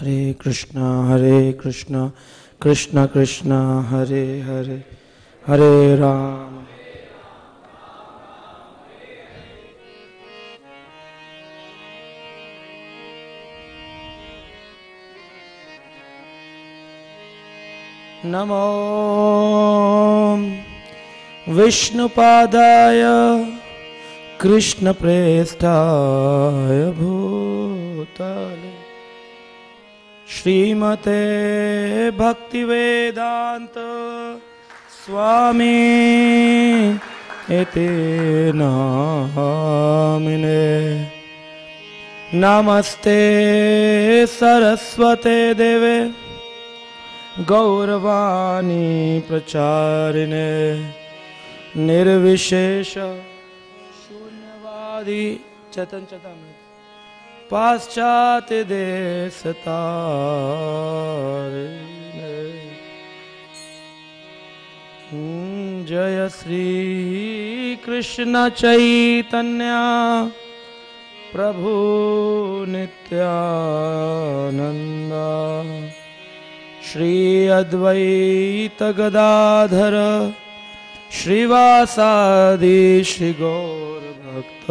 हरे कृष्णा हरे कृष्णा कृष्णा कृष्णा हरे हरे हरे राम नमो विष्णुपादाय कृष्णप्रेष्ठाय भूतले श्रीमते भक्ति भक्तिवेदान्त स्वामी इति नामिने नमस्ते सरस्वते देवे गौरवाणी प्रचारिणे निर्विशेष शून्यवादी चेतन चेतन पाश्चात देश हम्म, जय श्री कृष्ण चैतन्य प्रभु नित्यानंद श्री अद्वैत गदाधर श्रीवासादि श्रीगौरभक्त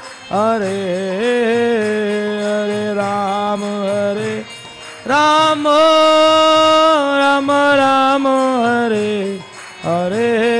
हरे हरे राम हरे राम राम राम हरे हरे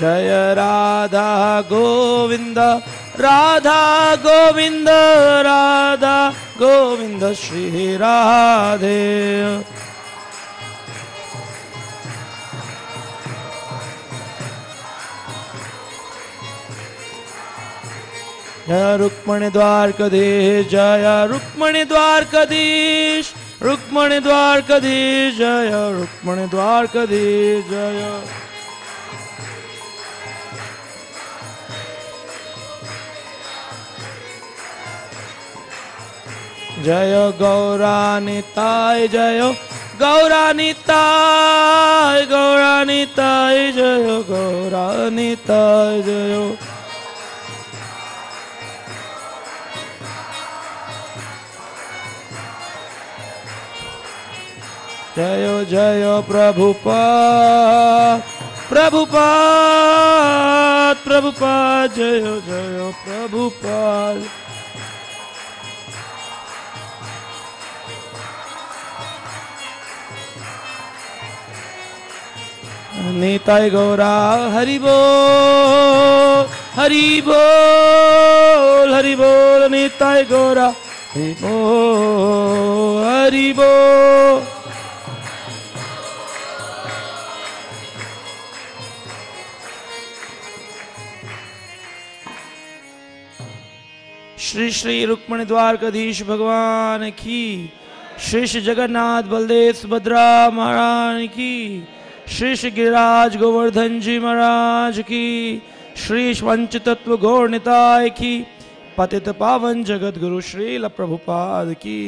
जय राधा गोविन्द राधा गोविन्द राधा गोविन्द श्रीराधे जय रुक्मिणि द्वारकाधीश जय रुक्मिणि द्वारकाधीश रुक्मिणि द्वारकाधीश जय रुक्मिणि द्वारकाधीश जय जय गौरानीताय जय गौरानीताय गौरानीताय जय गौरानीताय जय जय जय प्रभुपाद प्रभुपाद प्रभुपाद जय जय प्रभुपाद निताय गौरा हरि बोल हरि बोल हरि बोल निताय गौरा हरि बोल हरि बोल श्री श्री रुक्मण द्वारकाधीश भगवान की श्री श्री जगन्नाथ बलदेव सुभद्रा महाराण की श्री श्री गिरिराज गोवर्धन जी महाराज की श्री पंच तत्व घोर निताय की पतित पावन जगत गुरु श्रील प्रभुपाद की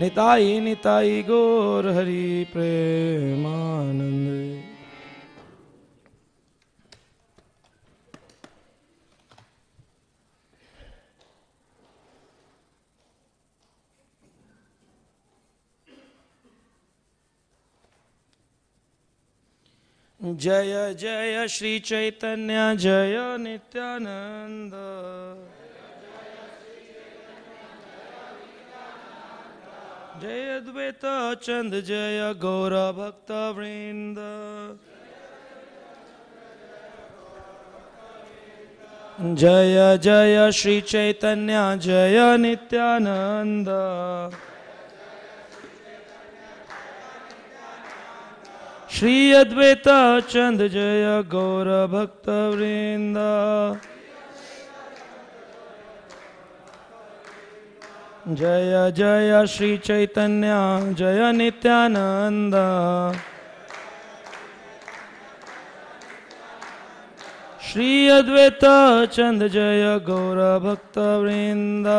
निताई निताई गौर हरि प्रेमानंद जय जय श्री चैतन्य जय नित्यानंद जय अद्वैत चंद जय गौर भक्त वृंद जय जय श्री चैतन्य जय नित्यानंद श्री अद्वैत चंद जय गौर भक्त वृंद जय जय श्री चैतन्य जय नित्यानंद श्री अद्वैता चंद जय गौर भक्त वृंदा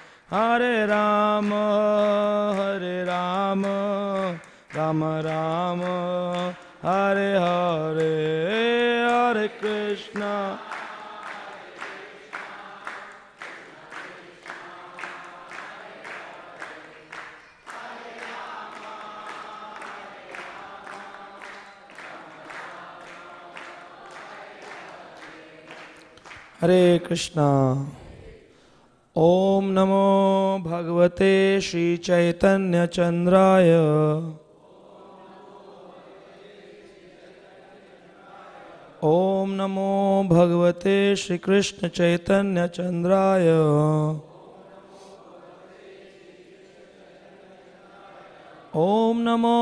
हरे राम हरे राम राम राम हरे हरे हरे कृष्णा हरे कृष्णा ओम नमो भगवते श्री चैतन्य चंद्राय ओम नमो भगवते श्री कृष्ण चैतन्य चंद्राय ओम नमो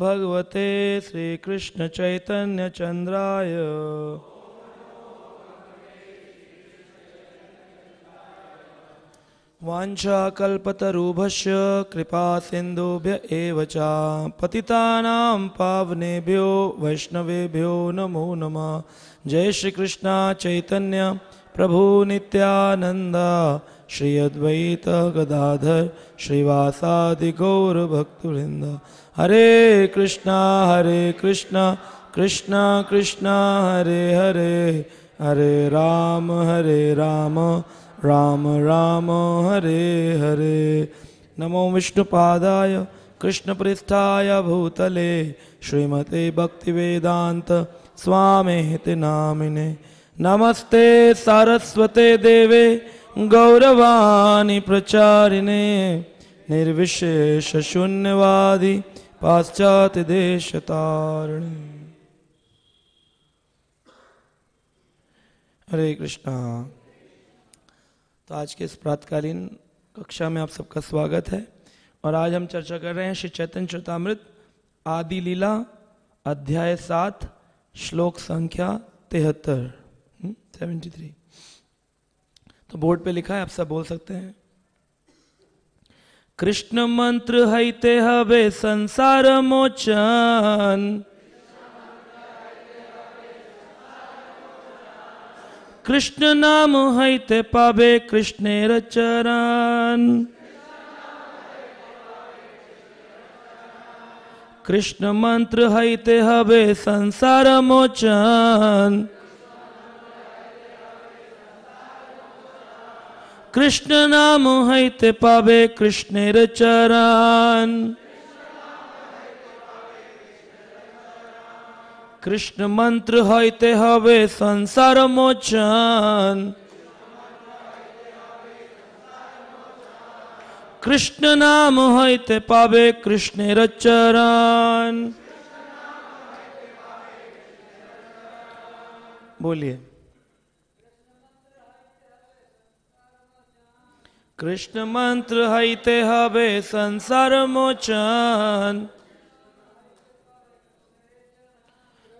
भगवते श्री कृष्ण चैतन्य चंद्राय वाञ्छाकल्पतरूभश्य कृपा सिंधुभ्य च पावनेभ्यो वैष्णवेभ्यो नमो नम जय श्री कृष्ण चैतन्य प्रभु निनंद श्री अद्वैत गदाधर श्रीवासादि गौरभक्तृंद हरे कृष्णा हरे कृष्णा कृष्णा कृष्णा हरे हरे हरे राम हरे राम, हरे राम राम राम हरे हरे नमो विष्णुपादाय कृष्णपृष्ठाय भूतले श्रीमते भक्तिवेदान्त स्वामी नामिने नमस्ते सारस्वते देवे गौरवाणी प्रचारिणे निर्विशेषशून्यवादि पाश्चात्य देशतारिणी हरे कृष्णा तो आज के इस प्रातकालीन कक्षा में आप सबका स्वागत है और आज हम चर्चा कर रहे हैं श्री चैतन्य चौतामृत आदि लीला अध्याय सात श्लोक संख्या तिहत्तर सेवेंटी हम्म, थ्री तो बोर्ड पे लिखा है आप सब बोल सकते हैं कृष्ण मंत्र हईते हवे संसार मोचन कृष्ण नाम हईते पावे कृष्णेर चरण कृष्ण मंत्र हईते हवे संसार मोचन कृष्ण नाम हईते पावे कृष्णेर चरण कृष्ण मंत्र होते हवे संसार मोचन कृष्ण नाम होते पावे कृष्ण रचरण बोलिए कृष्ण मंत्र हईते हवे संसार मोचन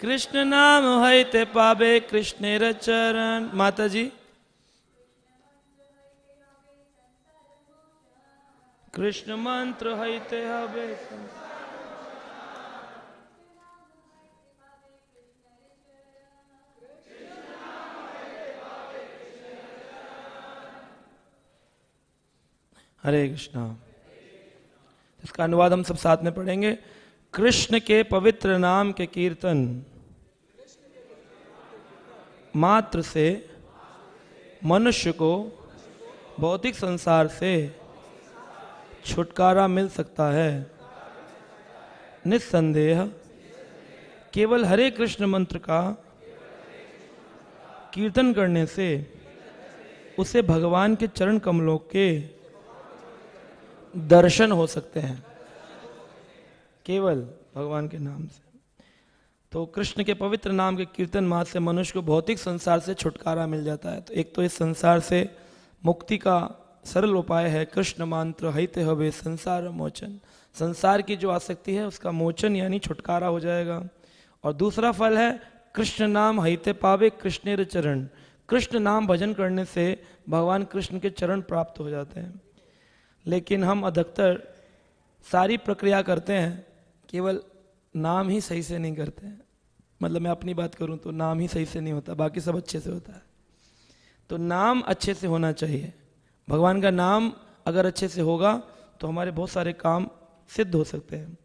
कृष्ण नाम हईते पावे कृष्णेर चरण माता जी कृष्ण मंत्र हईते हवे हरे कृष्णा इसका अनुवाद हम सब साथ में पढ़ेंगे कृष्ण के पवित्र नाम के कीर्तन मात्र से मनुष्य को भौतिक संसार से छुटकारा मिल सकता है निस्संदेह केवल हरे कृष्ण मंत्र का कीर्तन करने से उसे भगवान के चरण कमलों के दर्शन हो सकते हैं केवल भगवान के नाम से तो कृष्ण के पवित्र नाम के कीर्तन मात से मनुष्य को भौतिक संसार से छुटकारा मिल जाता है तो एक तो इस संसार से मुक्ति का सरल उपाय है कृष्ण मंत्र हिते हवे संसार मोचन संसार की जो आसक्ति है उसका मोचन यानी छुटकारा हो जाएगा और दूसरा फल है कृष्ण नाम हिते पावे कृष्ण चरण कृष्ण नाम भजन करने से भगवान कृष्ण के चरण प्राप्त हो जाते हैं लेकिन हम अधिकतर सारी प्रक्रिया करते हैं केवल नाम ही सही से नहीं करते हैं मतलब मैं अपनी बात करूं तो नाम ही सही से नहीं होता बाकी सब अच्छे से होता है तो नाम अच्छे से होना चाहिए भगवान का नाम अगर अच्छे से होगा तो हमारे बहुत सारे काम सिद्ध हो सकते हैं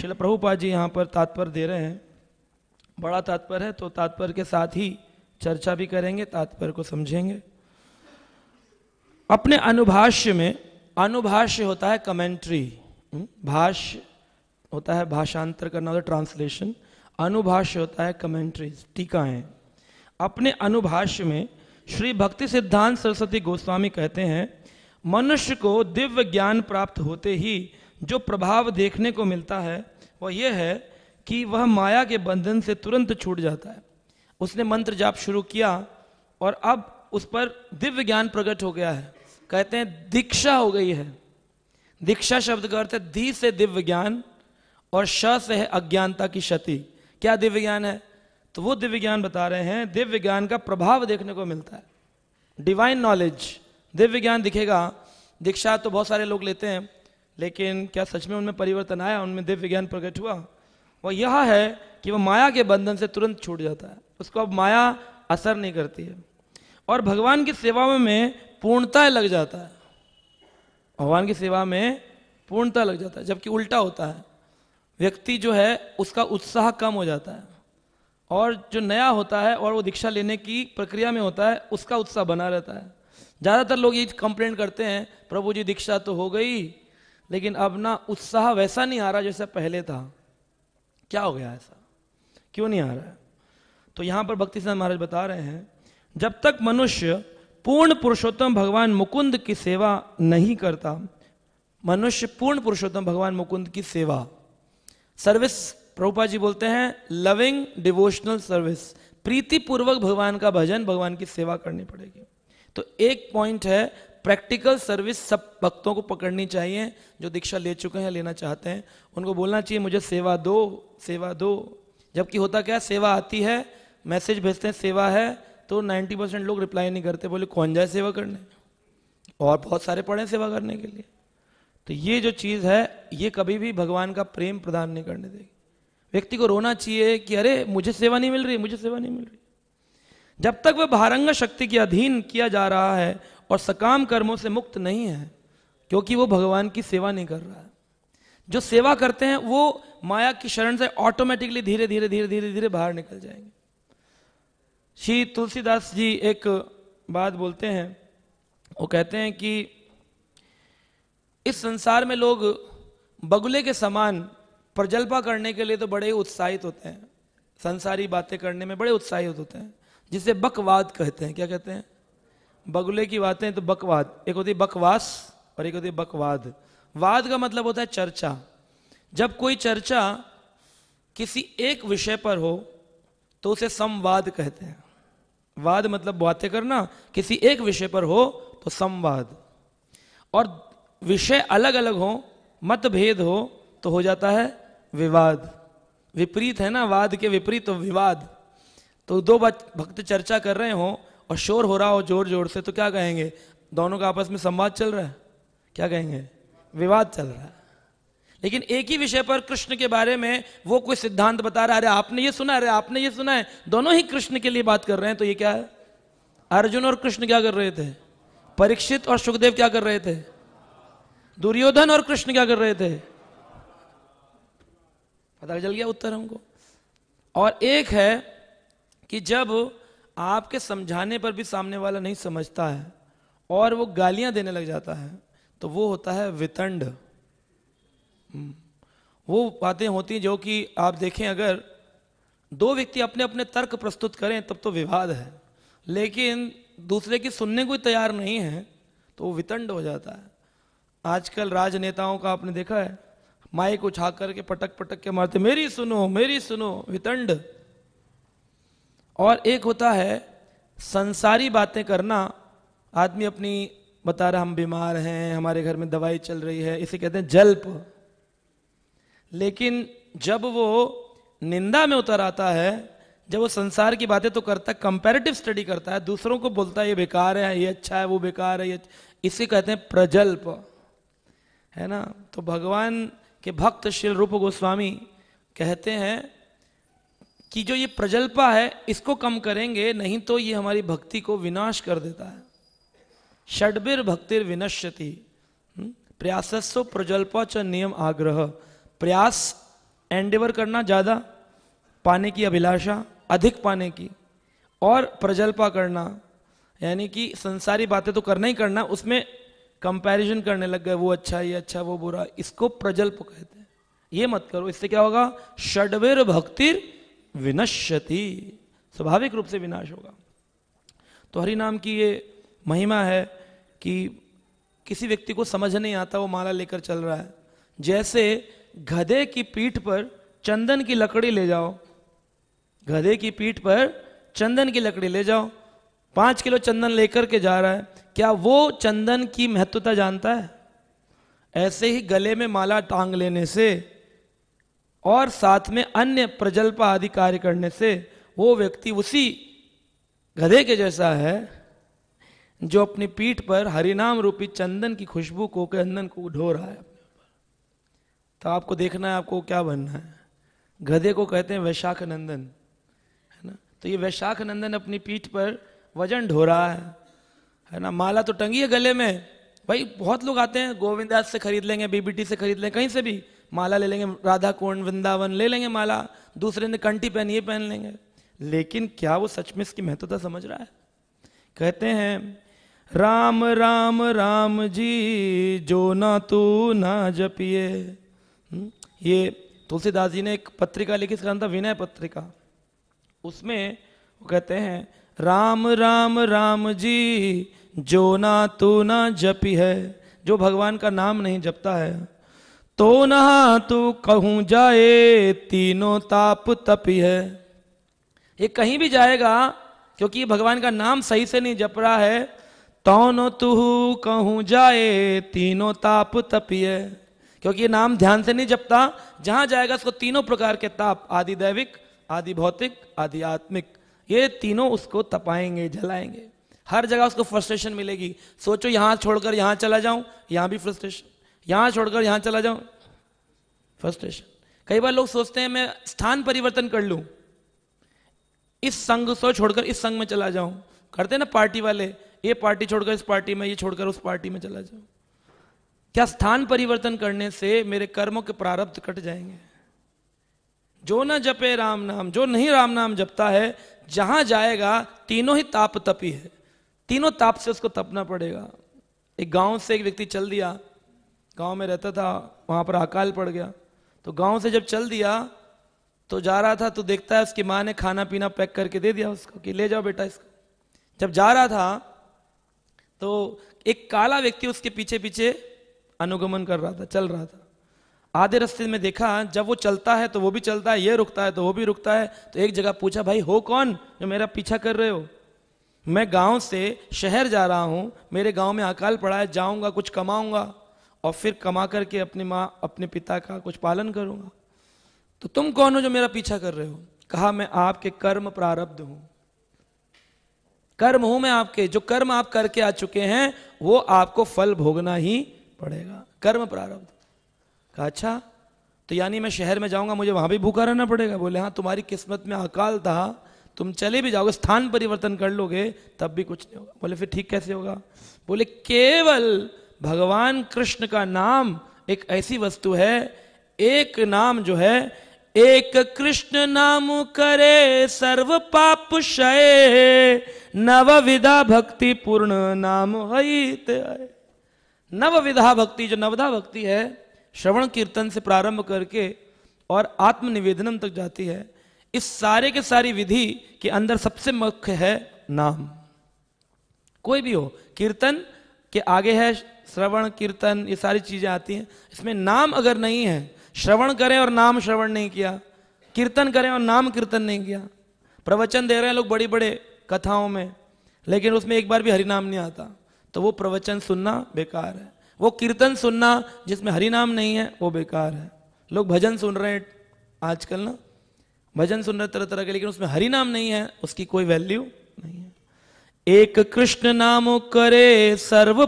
शिल प्रभुपा जी यहाँ पर तात्पर्य दे रहे हैं बड़ा तात्पर्य है तो तात्पर्य के साथ ही चर्चा भी करेंगे तात्पर्य को समझेंगे अपने अनुभाष्य में अनुभाष्य होता है कमेंट्री हम्म, भाष्य होता है भाषांतर करना होता है ट्रांसलेशन अनुभाष्य होता है कमेंट्रीज टीका है अपने अनुभाष्य में श्री भक्ति सिद्धांत सरस्वती गोस्वामी कहते हैं मनुष्य को दिव्य ज्ञान प्राप्त होते ही जो प्रभाव देखने को मिलता है वह यह है कि वह माया के बंधन से तुरंत छूट जाता है उसने मंत्र जाप शुरू किया और अब उस पर दिव्य ज्ञान प्रकट हो गया है कहते हैं दीक्षा हो गई है दीक्षा शब्द का अर्थ है धी से दिव्य ज्ञान और श से है अज्ञानता की क्षति क्या दिव्य ज्ञान है तो वो दिव्य ज्ञान बता रहे हैं दिव्य ज्ञान का प्रभाव देखने को मिलता है डिवाइन नॉलेज दिव्य ज्ञान दिखेगा दीक्षा तो बहुत सारे लोग लेते हैं लेकिन क्या सच में उनमें परिवर्तन आया उनमें दिव्य ज्ञान प्रकट हुआ वह यह है कि वह माया के बंधन से तुरंत छूट जाता है उसको अब माया असर नहीं करती है और भगवान की सेवा में, में पूर्णता लग जाता है भगवान की सेवा में पूर्णता लग जाता है जबकि उल्टा होता है व्यक्ति जो है उसका उत्साह कम हो जाता है और जो नया होता है और वो दीक्षा लेने की प्रक्रिया में होता है उसका उत्साह बना रहता है ज़्यादातर लोग ये कंप्लेंट करते हैं प्रभु जी दीक्षा तो हो गई लेकिन अब ना उत्साह वैसा नहीं आ रहा जैसा पहले था क्या हो गया ऐसा क्यों नहीं आ रहा है तो यहाँ पर भक्ति सिंह महाराज बता रहे हैं जब तक मनुष्य पूर्ण पुरुषोत्तम भगवान मुकुंद की सेवा नहीं करता मनुष्य पूर्ण पुरुषोत्तम भगवान मुकुंद की सेवा सर्विस प्रभुपा जी बोलते हैं लविंग डिवोशनल सर्विस प्रीतिपूर्वक भगवान का भजन भगवान की सेवा करनी पड़ेगी तो एक पॉइंट है प्रैक्टिकल सर्विस सब भक्तों को पकड़नी चाहिए जो दीक्षा ले चुके हैं लेना चाहते हैं उनको बोलना चाहिए मुझे सेवा दो सेवा दो जबकि होता क्या सेवा आती है मैसेज भेजते हैं सेवा है तो 90 परसेंट लोग रिप्लाई नहीं करते बोले कौन जाए सेवा करने और बहुत सारे पड़े सेवा करने के लिए तो ये जो चीज़ है ये कभी भी भगवान का प्रेम प्रदान नहीं करने देगी व्यक्ति को रोना चाहिए कि अरे मुझे सेवा नहीं मिल रही मुझे सेवा नहीं मिल रही जब तक वह भारंग शक्ति के अधीन किया जा रहा है और सकाम कर्मों से मुक्त नहीं है क्योंकि वो भगवान की सेवा नहीं कर रहा है जो सेवा करते हैं वो माया की शरण से ऑटोमेटिकली धीरे धीरे धीरे धीरे धीरे बाहर निकल जाएंगे श्री तुलसीदास जी एक बात बोलते हैं वो कहते हैं कि इस संसार में लोग बगुले के समान प्रजल्पा करने के लिए तो बड़े उत्साहित होते हैं संसारी बातें करने में बड़े उत्साहित होते हैं जिसे बकवाद कहते हैं क्या कहते हैं बगुले की बातें तो बकवाद एक होती बकवास और एक होती बकवाद वाद का मतलब होता है चर्चा जब कोई चर्चा किसी एक विषय पर हो तो उसे संवाद कहते हैं वाद मतलब बातें करना किसी एक विषय पर हो तो संवाद और विषय अलग अलग हो मतभेद हो तो हो जाता है विवाद विपरीत है ना वाद के विपरीत तो विवाद तो दो भक्त चर्चा कर रहे हो और शोर हो रहा हो जोर जोर से तो क्या कहेंगे दोनों का आपस में संवाद चल रहा है क्या कहेंगे विवाद चल रहा है लेकिन एक ही विषय पर कृष्ण के बारे में वो कोई सिद्धांत बता रहा है अरे आपने ये सुना अरे आपने ये सुना है दोनों ही कृष्ण के लिए बात कर रहे हैं तो ये क्या है अर्जुन और कृष्ण क्या कर रहे थे परीक्षित और सुखदेव क्या कर रहे थे दुर्योधन और कृष्ण क्या कर रहे थे पता चल गया उत्तर हमको और एक है कि जब आपके समझाने पर भी सामने वाला नहीं समझता है और वो गालियां देने लग जाता है तो वो होता है वितंड हम्म। वो बातें होती जो कि आप देखें अगर दो व्यक्ति अपने अपने तर्क प्रस्तुत करें तब तो विवाद है लेकिन दूसरे की सुनने को तैयार नहीं है तो वो वितंड हो जाता है आजकल राजनेताओं का आपने देखा है माइक उछा करके पटक पटक के मारते मेरी सुनो मेरी सुनो वितंड और एक होता है संसारी बातें करना आदमी अपनी बता रहा हम बीमार हैं हमारे घर में दवाई चल रही है इसे कहते हैं जल्प लेकिन जब वो निंदा में उतर आता है जब वो संसार की बातें तो करता है कंपेरेटिव स्टडी करता है दूसरों को बोलता है ये बेकार है ये अच्छा है वो बेकार है ये इसे कहते हैं प्रजल्प है ना तो भगवान के भक्त श्री रूप गोस्वामी कहते हैं कि जो ये प्रजल्पा है इसको कम करेंगे नहीं तो ये हमारी भक्ति को विनाश कर देता है षडबिर भक्तिर विनश्यति हम्म? प्रयासस्व प्रजल्पा च नियम आग्रह प्रयास एंडेवर करना ज़्यादा पाने की अभिलाषा अधिक पाने की और प्रजल्पा करना यानी कि संसारी बातें तो करना ही करना उसमें कंपैरिजन करने लग गए वो अच्छा ये अच्छा वो बुरा इसको प्रजल्प कहते हैं ये मत करो इससे क्या होगा षडवीर भक्तिर विनश्यति स्वाभाविक रूप से विनाश होगा तो हरि नाम की ये महिमा है कि किसी व्यक्ति को समझ नहीं आता वो माला लेकर चल रहा है जैसे गधे की पीठ पर चंदन की लकड़ी ले जाओ गधे की पीठ पर चंदन की लकड़ी ले जाओ पाँच किलो चंदन लेकर के जा रहा है क्या वो चंदन की महत्वता जानता है ऐसे ही गले में माला टांग लेने से और साथ में अन्य प्रजल्प आदि कार्य करने से वो व्यक्ति उसी गधे के जैसा है जो अपनी पीठ पर हरिनाम रूपी चंदन की खुशबू को चंदन को ढो रहा है अपने ऊपर तो आपको देखना है आपको क्या बनना है गधे को कहते हैं वैशाख नंदन है ना तो ये वैशाख नंदन अपनी पीठ पर वजन ढो रहा है है ना माला तो टंगी है गले में भाई बहुत लोग आते हैं गोविंदास से खरीद लेंगे बीबीटी से खरीद लेंगे कहीं से भी माला ले लेंगे राधा कोण वृंदावन ले लेंगे माला दूसरे ने कंठी पहनी है पहन लेंगे लेकिन क्या वो सच में इसकी महत्वता समझ रहा है कहते हैं राम राम राम जी जो ना तू ना जपिए हम्म? ये तुलसीदास जी ने एक पत्रिका लिखी इसका था विनय पत्रिका उसमें वो कहते हैं राम राम राम जी जो ना तू ना जपी है जो भगवान का नाम नहीं जपता है तो ना तू कहूँ जाए तीनों ताप तपी है ये कहीं भी जाएगा क्योंकि भगवान का नाम सही से नहीं जप रहा है तौन तो तू कहूँ जाए तीनों ताप तपी है क्योंकि ये नाम ध्यान से नहीं जपता जहां जाएगा उसको तीनों प्रकार के ताप आदि दैविक आदि भौतिक आदि आत्मिक ये तीनों उसको तपाएंगे जलाएंगे हर जगह उसको फ्रस्ट्रेशन मिलेगी सोचो यहां छोड़कर यहां चला जाऊं यहां भी फ्रस्ट्रेशन यहां छोड़कर यहां चला जाऊं फ्रस्ट्रेशन कई बार लोग सोचते हैं मैं स्थान परिवर्तन कर लू इस संघ से छोड़कर इस संघ में चला जाऊं करते ना पार्टी वाले ये पार्टी छोड़कर इस पार्टी में ये छोड़कर उस पार्टी में चला जाऊं क्या स्थान परिवर्तन करने से मेरे कर्मों के प्रारब्ध कट जाएंगे जो ना जपे राम नाम जो नहीं राम नाम जपता है जहां जाएगा तीनों ही ताप तपी है तीनों ताप से उसको तपना पड़ेगा एक गांव से एक व्यक्ति चल दिया गांव में रहता था वहां पर अकाल पड़ गया तो गांव से जब चल दिया तो जा रहा था तो देखता है उसकी माँ ने खाना पीना पैक करके दे दिया उसको कि ले जाओ बेटा इसको जब जा रहा था तो एक काला व्यक्ति उसके पीछे पीछे अनुगमन कर रहा था चल रहा था आधे रास्ते में देखा जब वो चलता है तो वो भी चलता है ये रुकता है तो वो भी रुकता है तो एक जगह पूछा भाई हो कौन जो मेरा पीछा कर रहे हो मैं गांव से शहर जा रहा हूं मेरे गांव में अकाल पड़ा है जाऊंगा कुछ कमाऊंगा और फिर कमा करके अपनी माँ अपने पिता का कुछ पालन करूंगा तो तुम कौन हो जो मेरा पीछा कर रहे हो कहा मैं आपके कर्म प्रारब्ध हूं कर्म हूं मैं आपके जो कर्म आप करके आ चुके हैं वो आपको फल भोगना ही पड़ेगा कर्म प्रारब्ध कहा अच्छा तो यानी मैं शहर में जाऊंगा मुझे वहां भी भूखा रहना पड़ेगा बोले हाँ तुम्हारी किस्मत में अकाल था तुम चले भी जाओगे स्थान परिवर्तन कर लोगे तब भी कुछ नहीं होगा बोले फिर ठीक कैसे होगा बोले केवल भगवान कृष्ण का नाम एक ऐसी वस्तु है एक नाम जो है एक कृष्ण नाम करे सर्व पाप शय विधा भक्ति पूर्ण नाम नव विधा भक्ति जो नवधा भक्ति है श्रवण कीर्तन से प्रारंभ करके और आत्मनिवेदनम तक जाती है इस सारे के सारी विधि के अंदर सबसे मुख्य है नाम कोई भी हो कीर्तन के आगे है श्रवण कीर्तन ये सारी चीजें आती हैं इसमें नाम अगर नहीं है श्रवण करें और नाम श्रवण नहीं किया कीर्तन करें और नाम कीर्तन नहीं किया प्रवचन दे रहे हैं लोग बड़ी बड़े कथाओं में लेकिन उसमें एक बार भी हरिनाम नहीं आता तो वो प्रवचन सुनना बेकार है वो कीर्तन सुनना जिसमें हरिनाम नहीं है वो बेकार है लोग भजन सुन रहे हैं आजकल ना भजन सुन रहे तरह तरह के लेकिन उसमें हरि नाम नहीं है उसकी कोई वैल्यू नहीं है एक कृष्ण नाम करे सर्व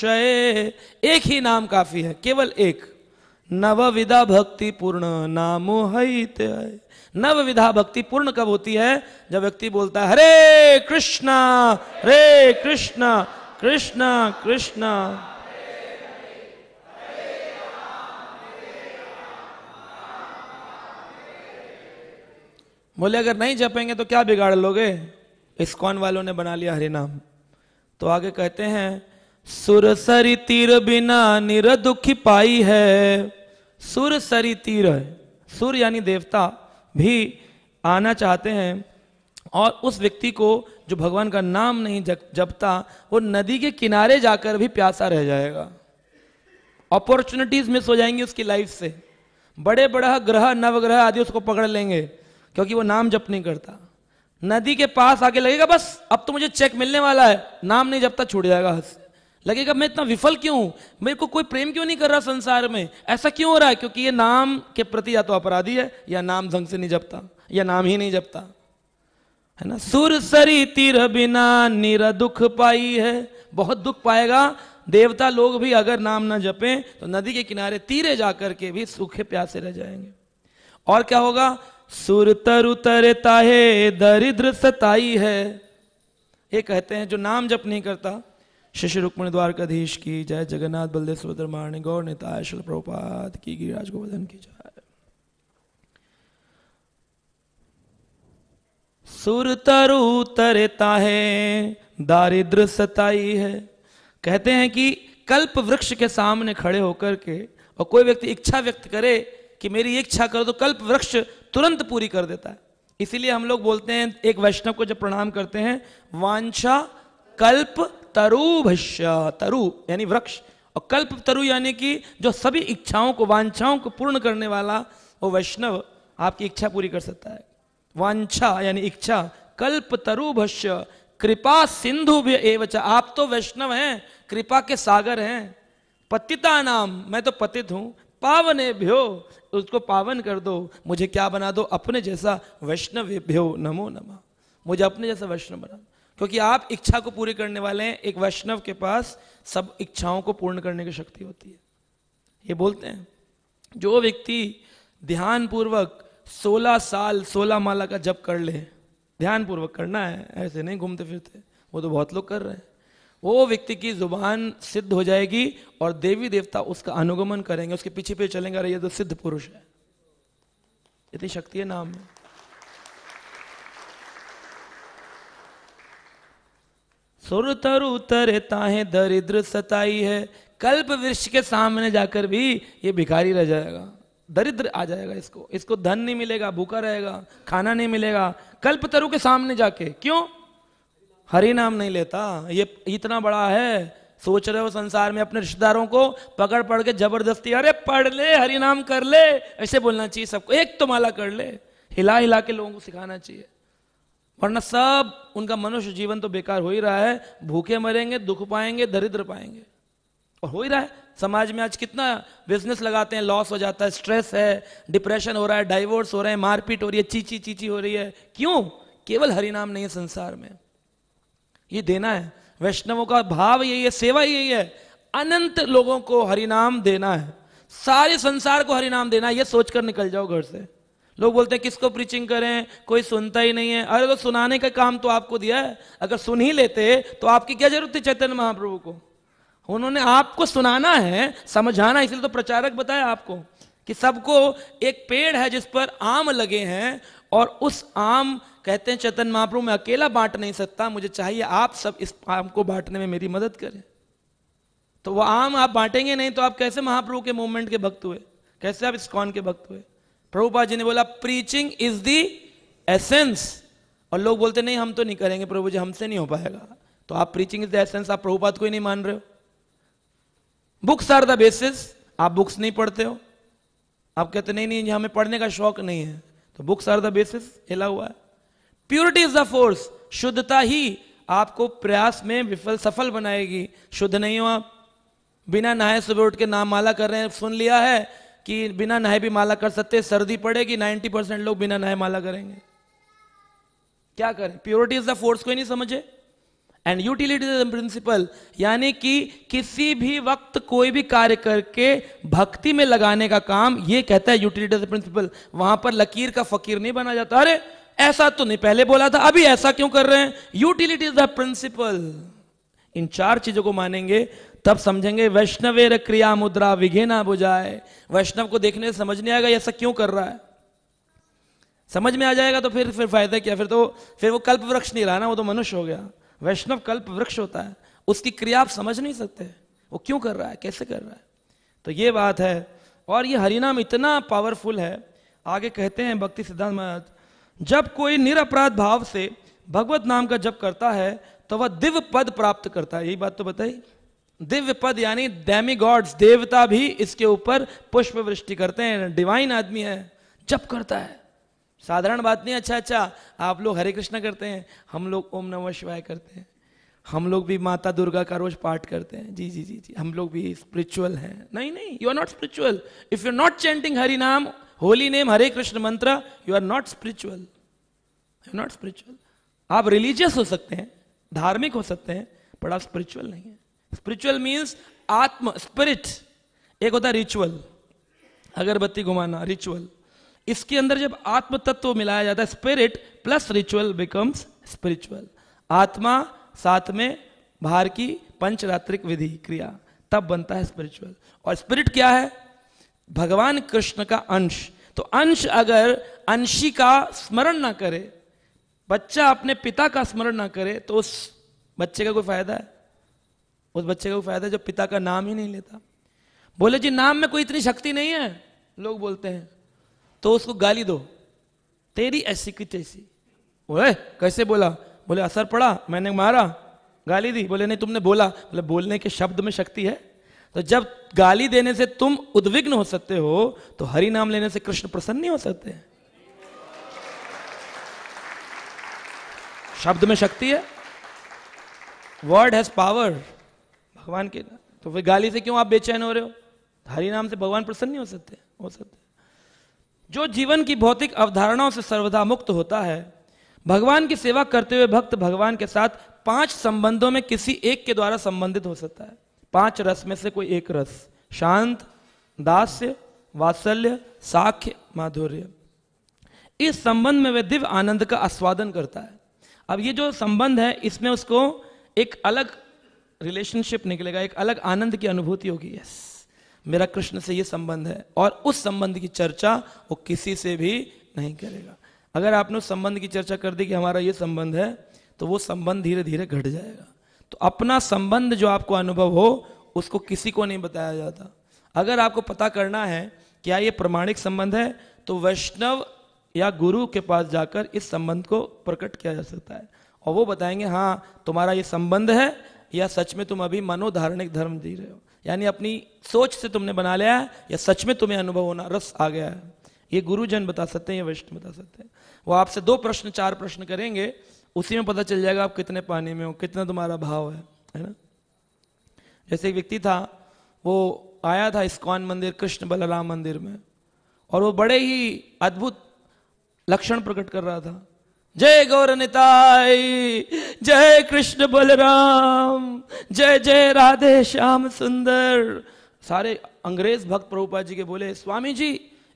शय एक ही नाम काफी है केवल एक नव विधा भक्ति पूर्ण नाम नव विधा भक्ति पूर्ण कब होती है जब व्यक्ति बोलता है हरे कृष्णा हरे कृष्णा कृष्णा कृष्णा बोले अगर नहीं जपेंगे तो क्या बिगाड़ लोगे इसकोन वालों ने बना लिया हरिनाम तो आगे कहते हैं सुर सरी तीर बिना निर दुखी पाई है सुर सरी तीर सुर यानी देवता भी आना चाहते हैं और उस व्यक्ति को जो भगवान का नाम नहीं जपता वो नदी के किनारे जाकर भी प्यासा रह जाएगा अपॉर्चुनिटीज मिस हो जाएंगी उसकी लाइफ से बड़े बड़ा ग्रह नवग्रह आदि उसको पकड़ लेंगे क्योंकि वो नाम जप नहीं करता नदी के पास आके लगेगा बस अब तो मुझे चेक मिलने वाला है नाम नहीं जपता छूट जाएगा हंस लगेगा मैं इतना विफल क्यों हूं मेरे को कोई प्रेम क्यों नहीं कर रहा संसार में ऐसा क्यों हो रहा है क्योंकि ये नाम के प्रति या तो अपराधी है या नाम ढंग से नहीं जपता या नाम ही नहीं जपता है ना सुर सरी तिर बिना निरा दुख पाई है बहुत दुख पाएगा देवता लोग भी अगर नाम ना जपें तो नदी के किनारे तीरे जाकर के भी सूखे प्यासे रह जाएंगे और क्या होगा सुरतर उतरता है दरिद्र सताई है ये कहते हैं जो नाम जप नहीं करता शिष्य रुक्मण द्वारकाधीश की जय जगन्नाथ बलदेव सुभद्र गौर नेता शिल प्रपात की गिरिराज गोवर्धन की जय सुर तरु है दारिद्र सताई है कहते हैं कि कल्प वृक्ष के सामने खड़े होकर के और कोई व्यक्ति इच्छा व्यक्त करे कि मेरी इच्छा करो तो कल्प वृक्ष तुरंत पूरी कर देता है इसीलिए हम लोग बोलते हैं एक वैष्णव को जब प्रणाम करते हैं वांछा कल्प तरु भष्य तरु यानी वृक्ष और कल्प तरु यानी कि जो सभी इच्छाओं को वांछाओं को पूर्ण करने वाला वो वैष्णव आपकी इच्छा पूरी कर सकता है वांछा यानी इच्छा कल्प तरु भष्य कृपा सिंधु भी एवच आप तो वैष्णव हैं कृपा के सागर हैं पतिता नाम मैं तो पतित हूं पावने भ्यो उसको पावन कर दो मुझे क्या बना दो अपने जैसा भ्यो नमो नमः मुझे अपने जैसा वैष्णव बना क्योंकि आप इच्छा को पूरी करने वाले हैं एक वैष्णव के पास सब इच्छाओं को पूर्ण करने की शक्ति होती है ये बोलते हैं जो व्यक्ति ध्यान पूर्वक 16 साल 16 माला का जप कर ले ध्यान पूर्वक करना है ऐसे नहीं घूमते फिरते वो तो बहुत लोग कर रहे हैं वो व्यक्ति की जुबान सिद्ध हो जाएगी और देवी देवता उसका अनुगमन करेंगे उसके पीछे पीछे चलेंगे अरे ये तो सिद्ध पुरुष है इतनी शक्ति है नाम में सुर तर उतरे ताहे दरिद्र सताई है कल्प वृक्ष के सामने जाकर भी ये भिखारी रह जाएगा दरिद्र आ जाएगा इसको इसको धन नहीं मिलेगा भूखा रहेगा खाना नहीं मिलेगा कल्प तरु के सामने जाके क्यों हरि नाम नहीं लेता ये इतना बड़ा है सोच रहे हो संसार में अपने रिश्तेदारों को पकड़ पड़ के जबरदस्ती अरे पढ़ ले हरि नाम कर ले ऐसे बोलना चाहिए सबको एक तो माला कर ले हिला हिला के लोगों को सिखाना चाहिए वरना सब उनका मनुष्य जीवन तो बेकार हो ही रहा है भूखे मरेंगे दुख पाएंगे दरिद्र पाएंगे और हो ही रहा है समाज में आज कितना बिजनेस लगाते हैं लॉस हो जाता है स्ट्रेस है डिप्रेशन हो रहा है डाइवोर्स हो रहे हैं मारपीट हो रही है चीची चीची हो रही है क्यों केवल हरिनाम नहीं है संसार में ये देना है वैष्णवों का भाव यही है सेवा यही है अनंत लोगों को हरिनाम देना है सारे संसार को हरिनाम देना है ये सोचकर निकल जाओ घर से लोग बोलते हैं किसको प्रीचिंग करें कोई सुनता ही नहीं है अरे तो सुनाने का काम तो आपको दिया है अगर सुन ही लेते तो आपकी क्या जरूरत थी चैतन्य महाप्रभु को उन्होंने आपको सुनाना है समझाना इसलिए तो प्रचारक बताया आपको कि सबको एक पेड़ है जिस पर आम लगे हैं और उस आम कहते हैं चैतन महाप्रभु मैं अकेला बांट नहीं सकता मुझे चाहिए आप सब इस आम को बांटने में मेरी मदद करें तो वह आम आप बांटेंगे नहीं तो आप कैसे महाप्रभु के मूवमेंट के भक्त हुए कैसे आप इसकॉन के भक्त हुए प्रभुपा जी ने बोला प्रीचिंग इज दी एसेंस और लोग बोलते नहीं हम तो नहीं करेंगे प्रभु जी हमसे नहीं हो पाएगा तो आप प्रीचिंग इज द एसेंस आप प्रभुपात को ही नहीं मान रहे हो बुक्स आर द बेसिस आप बुक्स नहीं पढ़ते हो आप कहते नहीं नहीं हमें पढ़ने का शौक नहीं है तो बुक्स आर द बेसिस हिला हुआ है प्योरिटी इज द फोर्स शुद्धता ही आपको प्रयास में विफल सफल बनाएगी शुद्ध नहीं हो आप बिना नहाए सुबह उठ के नाम माला कर रहे हैं सुन लिया है कि बिना नहाए भी माला कर सकते सर्दी पड़ेगी 90 परसेंट लोग बिना नहाए माला करेंगे क्या करें प्योरिटी इज द फोर्स को ही नहीं समझे एंड यूटिलिटी प्रिंसिपल यानी कि किसी भी वक्त कोई भी कार्य करके भक्ति में लगाने का काम ये कहता है यूटिलिटी प्रिंसिपल वहां पर लकीर का फकीर नहीं बना जाता अरे ऐसा तो नहीं पहले बोला था अभी ऐसा क्यों कर रहे हैं यूटिलिटी इज द प्रिंसिपल इन चार चीजों को मानेंगे तब समझेंगे वैष्णवेर क्रिया मुद्रा विघे ना बुझाए वैष्णव को देखने से समझ नहीं आएगा ऐसा क्यों कर रहा है समझ में आ जाएगा तो फिर फिर फायदा क्या फिर तो फिर वो कल्प वृक्ष नहीं रहा ना वो तो मनुष्य हो गया वैष्णव कल्प वृक्ष होता है उसकी क्रिया आप समझ नहीं सकते वो क्यों कर रहा है कैसे कर रहा है तो ये बात है और ये हरिनाम इतना पावरफुल है आगे कहते हैं भक्ति सिद्धांत जब कोई निरअपराध भाव से भगवत नाम का जप करता है तो वह दिव्य पद प्राप्त करता है यही बात तो बताई दिव्य पद यानी डेमी गॉड्स देवता भी इसके ऊपर पुष्प वृष्टि करते हैं डिवाइन आदमी है जप करता है साधारण बात नहीं अच्छा अच्छा आप लोग हरे कृष्ण करते हैं हम लोग ओम नमः शिवाय करते हैं हम लोग भी माता दुर्गा का रोज पाठ करते हैं जी जी जी जी हम लोग भी स्पिरिचुअल हैं नहीं नहीं you are not spiritual if you are not chanting Hari नाम holy name Hare Krishna mantra you are not spiritual you not spiritual आप रिलीजियस हो सकते हैं धार्मिक हो सकते हैं बट आप स्पिरिचुअल नहीं है स्पिरिचुअल मीन्स आत्म स्पिरिट एक होता है रिचुअल अगरबत्ती घुमाना रिचुअल इसके अंदर जब आत्म तत्व मिलाया जाता है spirit plus ritual becomes spiritual आत्मा साथ में बाहर की पंचरात्रिक विधि क्रिया तब बनता है स्पिरिचुअल और स्पिरिट क्या है भगवान कृष्ण का अंश तो अंश अगर अंशी का स्मरण ना करे बच्चा अपने पिता का स्मरण ना करे तो उस बच्चे का कोई फायदा है उस बच्चे का कोई फायदा है जो पिता का नाम ही नहीं लेता बोले जी नाम में कोई इतनी शक्ति नहीं है लोग बोलते हैं तो उसको गाली दो तेरी ऐसी की तैसी बोले कैसे बोला बोले असर पड़ा मैंने मारा गाली दी बोले नहीं तुमने बोला बोले बोलने के शब्द में शक्ति है तो जब गाली देने से तुम उद्विग्न हो सकते हो तो हरि नाम लेने से कृष्ण प्रसन्न नहीं हो सकते शब्द में शक्ति है वर्ड हैज पावर भगवान के तो फिर गाली से क्यों आप बेचैन हो रहे हो तो हरि नाम से भगवान प्रसन्न नहीं हो सकते हो सकते जो जीवन की भौतिक अवधारणाओं से सर्वदा मुक्त होता है भगवान की सेवा करते हुए भक्त भगवान के साथ पांच संबंधों में किसी एक के द्वारा संबंधित हो सकता है पांच रस में से कोई एक रस शांत दास्य वात्सल्य साख्य माधुर्य इस संबंध में वह दिव्य आनंद का आस्वादन करता है अब ये जो संबंध है इसमें उसको एक अलग रिलेशनशिप निकलेगा एक अलग आनंद की अनुभूति होगी यस मेरा कृष्ण से ये संबंध है और उस संबंध की चर्चा वो किसी से भी नहीं करेगा अगर आपने उस संबंध की चर्चा कर दी कि हमारा ये संबंध है तो वो संबंध धीरे धीरे घट जाएगा तो अपना संबंध जो आपको अनुभव हो उसको किसी को नहीं बताया जाता अगर आपको पता करना है क्या ये प्रमाणिक संबंध है तो वैष्णव या गुरु के पास जाकर इस संबंध को प्रकट किया जा सकता है और वो बताएंगे हाँ तुम्हारा ये संबंध है या सच में तुम अभी मनोधारणिक धर्म जी रहे हो यानी अपनी सोच से तुमने बना लिया है या सच में तुम्हें अनुभव होना रस आ गया है ये गुरुजन बता सकते हैं या वैष्णव बता सकते हैं वो आपसे दो प्रश्न चार प्रश्न करेंगे उसी में पता चल जाएगा आप कितने पानी में हो कितना तुम्हारा भाव है है ना जैसे एक व्यक्ति था वो आया था इस्कॉन मंदिर कृष्ण बलराम मंदिर में और वो बड़े ही अद्भुत लक्षण प्रकट कर रहा था जय गौर निताय जय कृष्ण बलराम जय जय राधे श्याम सुंदर सारे अंग्रेज भक्त प्रभुपा जी के बोले स्वामी जी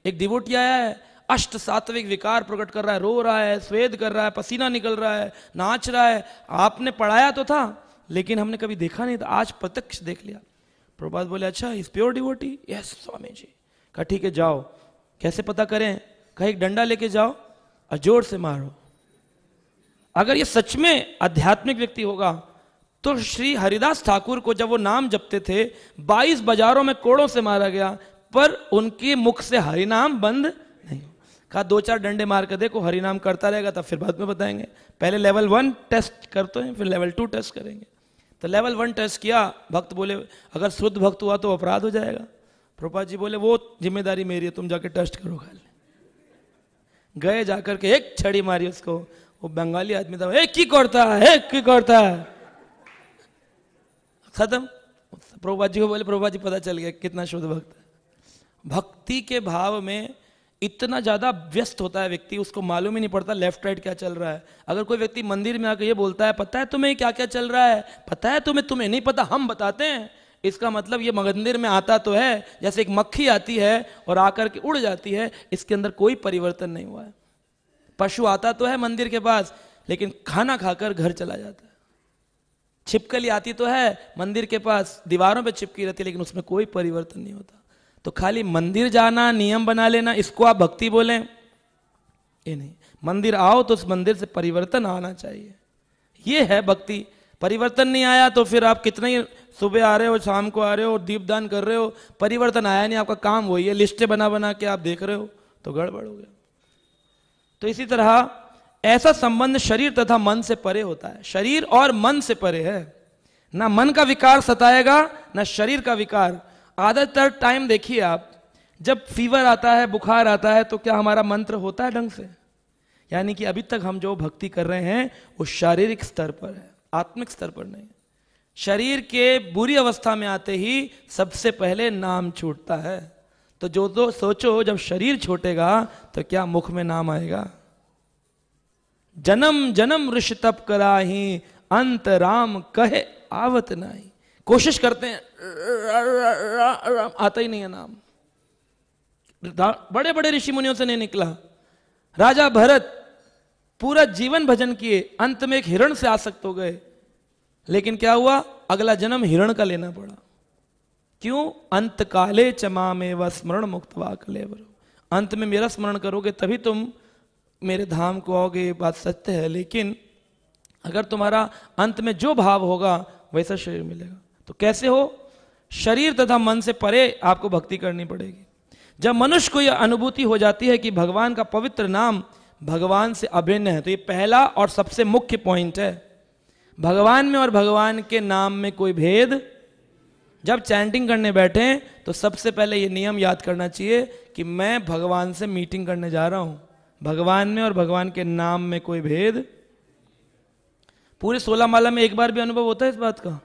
एक डिबोटी आया है अष्ट सात्विक विकार प्रकट कर रहा है रो रहा है स्वेद कर रहा है पसीना निकल रहा है नाच रहा है आपने पढ़ाया तो था लेकिन हमने कभी देखा नहीं था आज प्रत्यक्ष देख लिया प्रभात बोले अच्छा इस pure devotee yes Swami ji कहा ठीक है जाओ कैसे पता करें कहा एक डंडा लेके जाओ और जोर से मारो अगर ये सच में आध्यात्मिक व्यक्ति होगा तो श्री हरिदास ठाकुर को जब वो नाम जपते थे 22 बाजारों में कोड़ों से मारा गया पर उनके मुख से हरिनाम बंद कहा दो चार डंडे मार कर देखो हरिनाम करता रहेगा तब फिर बाद में बताएंगे पहले लेवल वन टेस्ट करते हैं फिर लेवल टू टेस्ट करेंगे तो लेवल वन टेस्ट किया भक्त बोले अगर शुद्ध भक्त हुआ तो अपराध हो जाएगा प्रभा जी बोले वो जिम्मेदारी मेरी है तुम जाके टेस्ट करो खाल गए जाकर के एक छड़ी मारी उसको वो बंगाली आदमी था एक की करता है एक की करता है खत्म प्रभुपा जी को बोले प्रभुपा जी पता चल गया कितना शुद्ध भक्त भक्ति के भाव में इतना ज़्यादा व्यस्त होता है व्यक्ति उसको मालूम ही नहीं पड़ता लेफ्ट राइट क्या चल रहा है अगर कोई व्यक्ति मंदिर में आकर ये बोलता है पता है तुम्हें क्या क्या चल रहा है पता है तुम्हें तुम्हें नहीं पता हम बताते हैं इसका मतलब ये मंदिर में आता तो है जैसे एक मक्खी आती है और आकर के उड़ जाती है इसके अंदर कोई परिवर्तन नहीं हुआ है पशु आता तो है मंदिर के पास लेकिन खाना खाकर घर चला जाता है छिपकली आती तो है मंदिर के पास दीवारों पर चिपकी रहती है लेकिन उसमें कोई परिवर्तन नहीं होता तो खाली मंदिर जाना नियम बना लेना इसको आप भक्ति बोलें ये नहीं मंदिर आओ तो उस मंदिर से परिवर्तन आना चाहिए ये है भक्ति परिवर्तन नहीं आया तो फिर आप कितने ही सुबह आ रहे हो शाम को आ रहे हो दीपदान कर रहे हो परिवर्तन आया नहीं आपका काम वही है लिस्टें बना बना के आप देख रहे हो तो गड़बड़ हो गया तो इसी तरह ऐसा संबंध शरीर तथा मन से परे होता है शरीर और मन से परे है ना मन का विकार सताएगा ना शरीर का विकार ज्यादातर टाइम देखिए आप जब फीवर आता है बुखार आता है तो क्या हमारा मंत्र होता है ढंग से यानी कि अभी तक हम जो भक्ति कर रहे हैं वो शारीरिक स्तर पर है आत्मिक स्तर पर नहीं शरीर के बुरी अवस्था में आते ही सबसे पहले नाम छूटता है तो जो तो सोचो जब शरीर छूटेगा तो क्या मुख में नाम आएगा जन्म जन्म ऋषि तप कराही अंत राम कहे आवत नाही कोशिश करते हैं राम आता ही नहीं है नाम बड़े बड़े ऋषि मुनियों से नहीं निकला राजा भरत पूरा जीवन भजन किए अंत में एक हिरण से आसक्त हो गए लेकिन क्या हुआ अगला जन्म हिरण का लेना पड़ा क्यों अंत काले चमा में व स्मरण मुक्त वाकलेवर अंत में मेरा स्मरण करोगे तभी तुम मेरे धाम को आओगे बात सत्य है लेकिन अगर तुम्हारा अंत में जो भाव होगा वैसा शरीर मिलेगा तो कैसे हो शरीर तथा मन से परे आपको भक्ति करनी पड़ेगी जब मनुष्य को यह अनुभूति हो जाती है कि भगवान का पवित्र नाम भगवान से अभिन्न है तो ये पहला और सबसे मुख्य पॉइंट है भगवान में और भगवान के नाम में कोई भेद जब चैंटिंग करने बैठे तो सबसे पहले ये नियम याद करना चाहिए कि मैं भगवान से मीटिंग करने जा रहा हूं भगवान में और भगवान के नाम में कोई भेद पूरे सोलह माला में एक बार भी अनुभव होता है इस बात का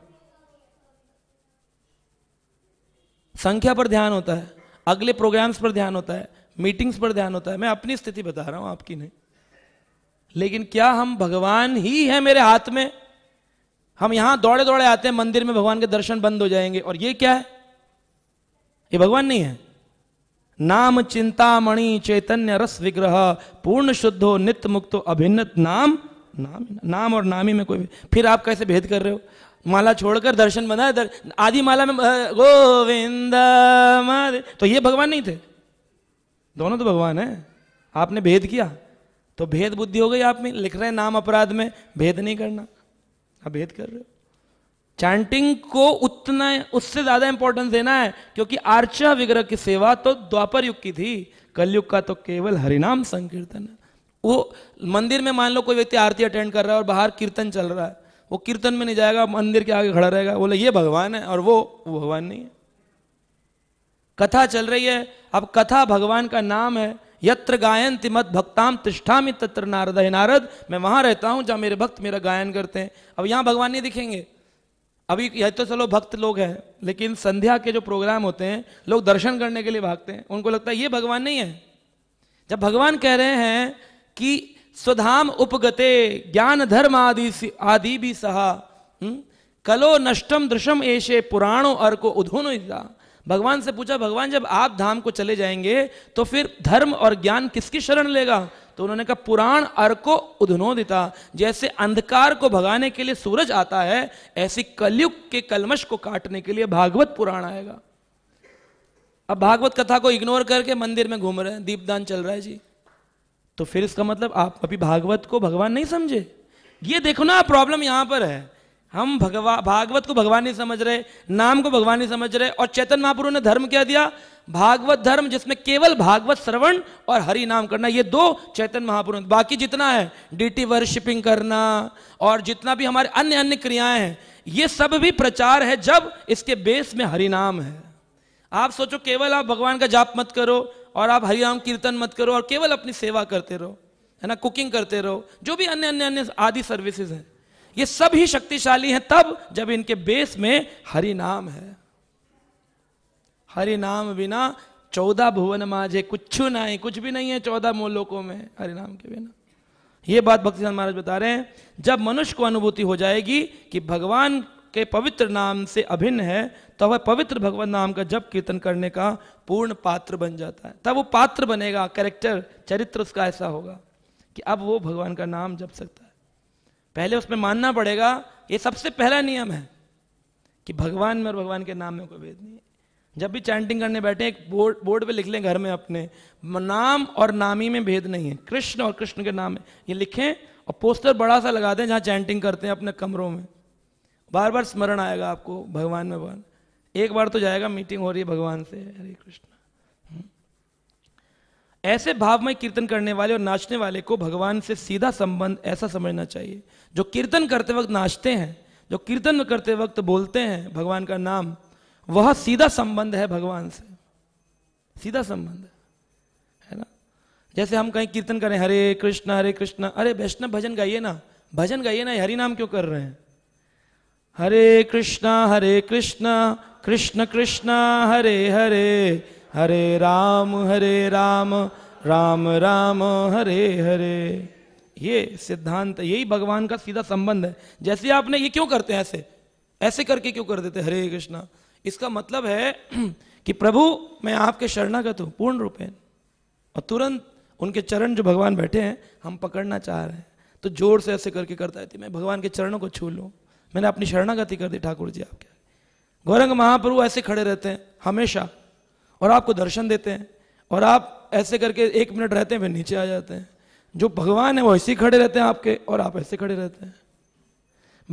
संख्या पर ध्यान होता है अगले प्रोग्राम्स पर ध्यान होता है मीटिंग्स पर ध्यान होता है मैं अपनी स्थिति बता रहा हूं आपकी नहीं लेकिन क्या हम भगवान ही है मेरे हाथ में हम यहां दौड़े दौड़े आते हैं मंदिर में भगवान के दर्शन बंद हो जाएंगे और ये क्या है ये भगवान नहीं है नाम चिंता मणि चैतन्य रस विग्रह पूर्ण हो नित्य मुक्त अभिन्न नाम नाम नाम और नामी में कोई फिर आप कैसे भेद कर रहे हो माला छोड़कर दर्शन बना दर, आदि माला में गोविंद तो ये भगवान नहीं थे दोनों तो भगवान है आपने भेद किया तो भेद बुद्धि हो गई आप में लिख रहे हैं नाम अपराध में भेद नहीं करना आप भेद कर रहे हो चैंटिंग को उतना उससे ज्यादा इंपॉर्टेंस देना है क्योंकि आर्चा विग्रह की सेवा तो द्वापर युग की थी कलयुग का तो केवल हरिनाम संकीर्तन है वो मंदिर में मान लो कोई व्यक्ति आरती अटेंड कर रहा है और बाहर कीर्तन चल रहा है वो कीर्तन में नहीं जाएगा मंदिर के आगे खड़ा रहेगा बोले ये भगवान है और वो वो भगवान नहीं है कथा चल रही है अब कथा भगवान का नाम है यत्र गायन तिमत भक्ताम तिष्ठामि तत्र नारद है नारद मैं वहां रहता हूं जहां मेरे भक्त मेरा गायन करते हैं अब यहां भगवान नहीं दिखेंगे अभी यह तो चलो भक्त लोग हैं लेकिन संध्या के जो प्रोग्राम होते हैं लोग दर्शन करने के लिए भागते हैं उनको लगता है ये भगवान नहीं है जब भगवान कह रहे हैं कि स्वधाम उपगते ज्ञान धर्म आदि आदि भी सहा हुँ? हम्म? कलो नष्टम दृशम ऐसे पुराणो अर्को उधुनो भगवान से पूछा भगवान जब आप धाम को चले जाएंगे तो फिर धर्म और ज्ञान किसकी शरण लेगा तो उन्होंने कहा पुराण अर्को दिता जैसे अंधकार को भगाने के लिए सूरज आता है ऐसी कलयुग के कलमश को काटने के लिए भागवत पुराण आएगा अब भागवत कथा को इग्नोर करके मंदिर में घूम रहे हैं दीपदान चल रहा है जी तो फिर इसका मतलब आप अभी भागवत को भगवान नहीं समझे ये देखो ना प्रॉब्लम यहां पर है हम भगवा भागवत को भगवान नहीं समझ रहे नाम को भगवान नहीं समझ रहे और चेतन महापुरु ने धर्म क्या दिया भागवत धर्म जिसमें केवल भागवत श्रवण और हरि नाम करना ये दो चैतन महापुरु बाकी जितना है डीटी वर्शिपिंग करना और जितना भी हमारे अन्य अन्य क्रियाएं हैं ये सब भी प्रचार है जब इसके बेस में हरि नाम है आप सोचो केवल आप भगवान का जाप मत करो और आप हरिम कीर्तन मत करो और केवल अपनी सेवा करते रहो है ना कुकिंग करते रहो जो भी अन्य अन्य अन्य आदि सर्विसेज हैं ये सब ही शक्तिशाली हैं तब जब इनके बेस में हरि नाम है हरि नाम बिना चौदह भुवन माझे कुछ नहीं कुछ भी नहीं है चौदह मोलोकों में हरि नाम के बिना ये बात भक्ति महाराज बता रहे हैं जब मनुष्य को अनुभूति हो जाएगी कि भगवान के पवित्र नाम से अभिन्न है तो वह पवित्र भगवान नाम का जब कीर्तन करने का पूर्ण पात्र बन जाता है तब वो पात्र बनेगा करेक्टर चरित्र उसका ऐसा होगा कि अब वो भगवान का नाम जप सकता है पहले उसमें मानना पड़ेगा ये सबसे पहला नियम है कि भगवान में और भगवान के नाम में कोई भेद नहीं है जब भी चैंटिंग करने बैठे एक बोर्ड बोर्ड पे लिख लें घर में अपने नाम और नामी में भेद नहीं है कृष्ण और कृष्ण के नाम में ये लिखें और पोस्टर बड़ा सा लगा दें जहाँ चैंटिंग करते हैं अपने कमरों में बार बार स्मरण आएगा आपको भगवान में भगवान एक बार तो जाएगा मीटिंग हो रही है भगवान से हरे कृष्ण हम्म। ऐसे भावमय कीर्तन करने वाले और नाचने वाले को भगवान से सीधा संबंध ऐसा समझना चाहिए जो कीर्तन करते वक्त नाचते हैं जो कीर्तन करते वक्त बोलते हैं भगवान का नाम वह सीधा संबंध है भगवान से सीधा संबंध है ना जैसे हम कहीं कीर्तन करें हरे कृष्ण हरे कृष्ण अरे वैष्णव भजन गाइए ना भजन गाइए ना हरि नाम क्यों कर रहे हैं हरे कृष्णा हरे कृष्णा कृष्ण कृष्ण हरे हरे हरे राम हरे राम राम राम हरे हरे ये सिद्धांत यही भगवान का सीधा संबंध है जैसे आपने ये क्यों करते हैं ऐसे ऐसे करके क्यों कर देते हरे कृष्णा इसका मतलब है कि प्रभु मैं आपके शरणागत हूँ पूर्ण रूपे और तुरंत उनके चरण जो भगवान बैठे हैं हम पकड़ना चाह रहे हैं तो जोर से ऐसे करके करता है मैं भगवान के चरणों को छू लू मैंने अपनी शरणागति कर दी ठाकुर जी आपके गौरंग महाप्रभु ऐसे खड़े रहते हैं हमेशा और आपको दर्शन देते हैं और आप ऐसे करके एक मिनट रहते हैं फिर नीचे आ जाते हैं जो भगवान है वो ऐसे खड़े रहते हैं आपके और आप ऐसे खड़े रहते हैं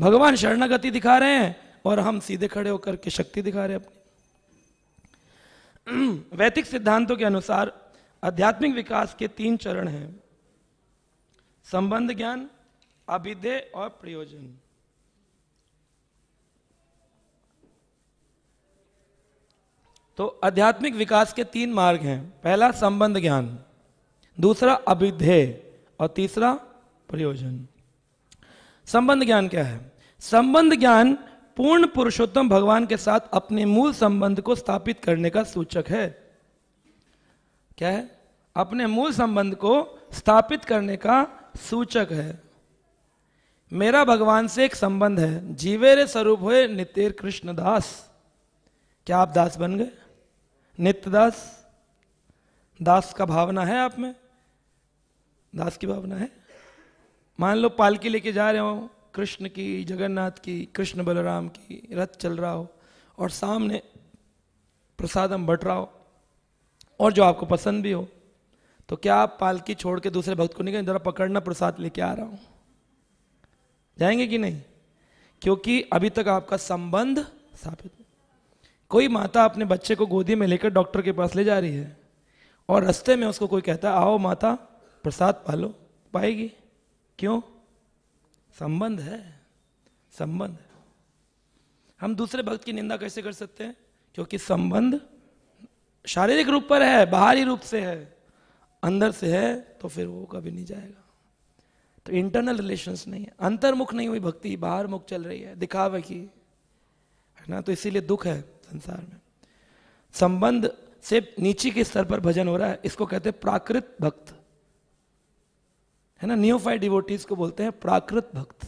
भगवान शरणागति दिखा रहे हैं और हम सीधे खड़े होकर के शक्ति दिखा रहे हैं अपनी वैदिक सिद्धांतों के अनुसार आध्यात्मिक विकास के तीन चरण हैं संबंध ज्ञान अभिधेय और प्रयोजन तो आध्यात्मिक विकास के तीन मार्ग हैं पहला संबंध ज्ञान दूसरा अभिधेय और तीसरा प्रयोजन संबंध ज्ञान क्या है संबंध ज्ञान पूर्ण पुरुषोत्तम भगवान के साथ अपने मूल संबंध को स्थापित करने का सूचक है क्या है अपने मूल संबंध को स्थापित करने का सूचक है मेरा भगवान से एक संबंध है जीवेरे स्वरूप हुए नितेर कृष्ण दास क्या आप दास बन गए नित्य दास दास का भावना है आप में दास की भावना है मान लो पालकी लेके जा रहे हो कृष्ण की जगन्नाथ की कृष्ण बलराम की रथ चल रहा हो और सामने प्रसादम बट रहा हो और जो आपको पसंद भी हो तो क्या आप पालकी छोड़ के दूसरे भक्त को नहीं जरा पकड़ना प्रसाद लेके आ रहा हूं जाएंगे कि नहीं क्योंकि अभी तक आपका संबंध स्थापित कोई माता अपने बच्चे को गोदी में लेकर डॉक्टर के पास ले जा रही है और रास्ते में उसको कोई कहता है आओ माता प्रसाद पालो पाएगी क्यों संबंध है संबंध है। हम दूसरे भक्त की निंदा कैसे कर सकते हैं क्योंकि संबंध शारीरिक रूप पर है बाहरी रूप से है अंदर से है तो फिर वो कभी नहीं जाएगा तो इंटरनल रिलेशंस नहीं है अंतर्मुख नहीं हुई भक्ति बाहर मुख चल रही है दिखावे की है ना तो इसीलिए दुख है संसार में संबंध से नीचे के स्तर पर भजन हो रहा है इसको कहते हैं प्राकृत भक्त है ना न्यूफाइड डिवोटीज को बोलते हैं प्राकृत भक्त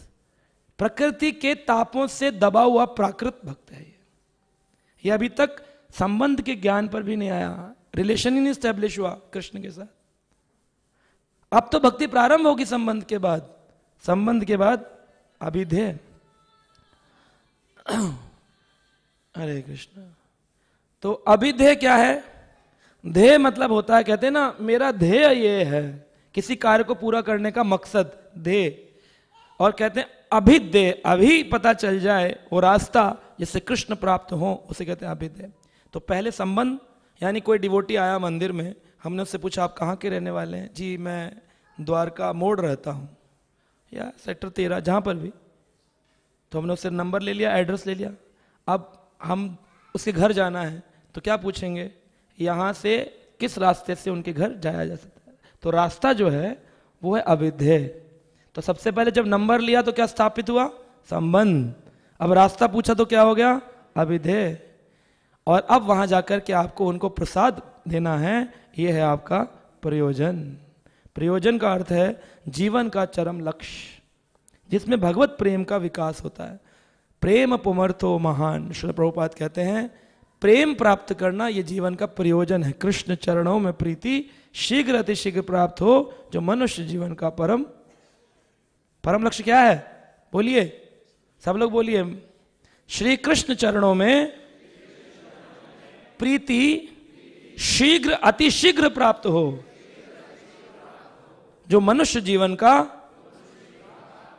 प्रकृति के तापों से दबा हुआ प्राकृत भक्त है ये ये अभी तक संबंध के ज्ञान पर भी नहीं आया रिलेशन ही नहीं स्टैब्लिश हुआ कृष्ण के साथ अब तो भक्ति प्रारंभ होगी संबंध के बाद संबंध के बाद अभिधेय हरे कृष्ण तो अभिधेय क्या है ध्येय मतलब होता है कहते हैं ना मेरा ध्येय ये है किसी कार्य को पूरा करने का मकसद ध्येय और कहते हैं अभिध्येय अभी पता चल जाए वो रास्ता जिससे कृष्ण प्राप्त हो उसे कहते हैं अभिध्येय तो पहले संबंध यानी कोई डिवोटी आया मंदिर में हमने उससे पूछा आप कहाँ के रहने वाले हैं जी मैं द्वारका मोड़ रहता हूँ या सेक्टर तेरह जहाँ पर भी तो हमने उससे नंबर ले लिया एड्रेस ले लिया अब हम उसके घर जाना है तो क्या पूछेंगे यहाँ से किस रास्ते से उनके घर जाया जा सकता है तो रास्ता जो है वो है अविध्य तो सबसे पहले जब नंबर लिया तो क्या स्थापित हुआ संबंध अब रास्ता पूछा तो क्या हो गया अविध्य और अब वहां जाकर के आपको उनको प्रसाद देना है ये है आपका प्रयोजन प्रयोजन का अर्थ है जीवन का चरम लक्ष्य जिसमें भगवत प्रेम का विकास होता है प्रेम पुमर्थो महान श्री प्रभुपाद कहते हैं प्रेम प्राप्त करना ये जीवन का प्रयोजन है कृष्ण चरणों में प्रीति शीघ्र अतिशीघ्र प्राप्त हो जो मनुष्य जीवन का परम परम लक्ष्य क्या है बोलिए सब लोग बोलिए श्री कृष्ण चरणों में प्रीति शीघ्र अतिशीघ्र प्राप्त हो जो मनुष्य जीवन का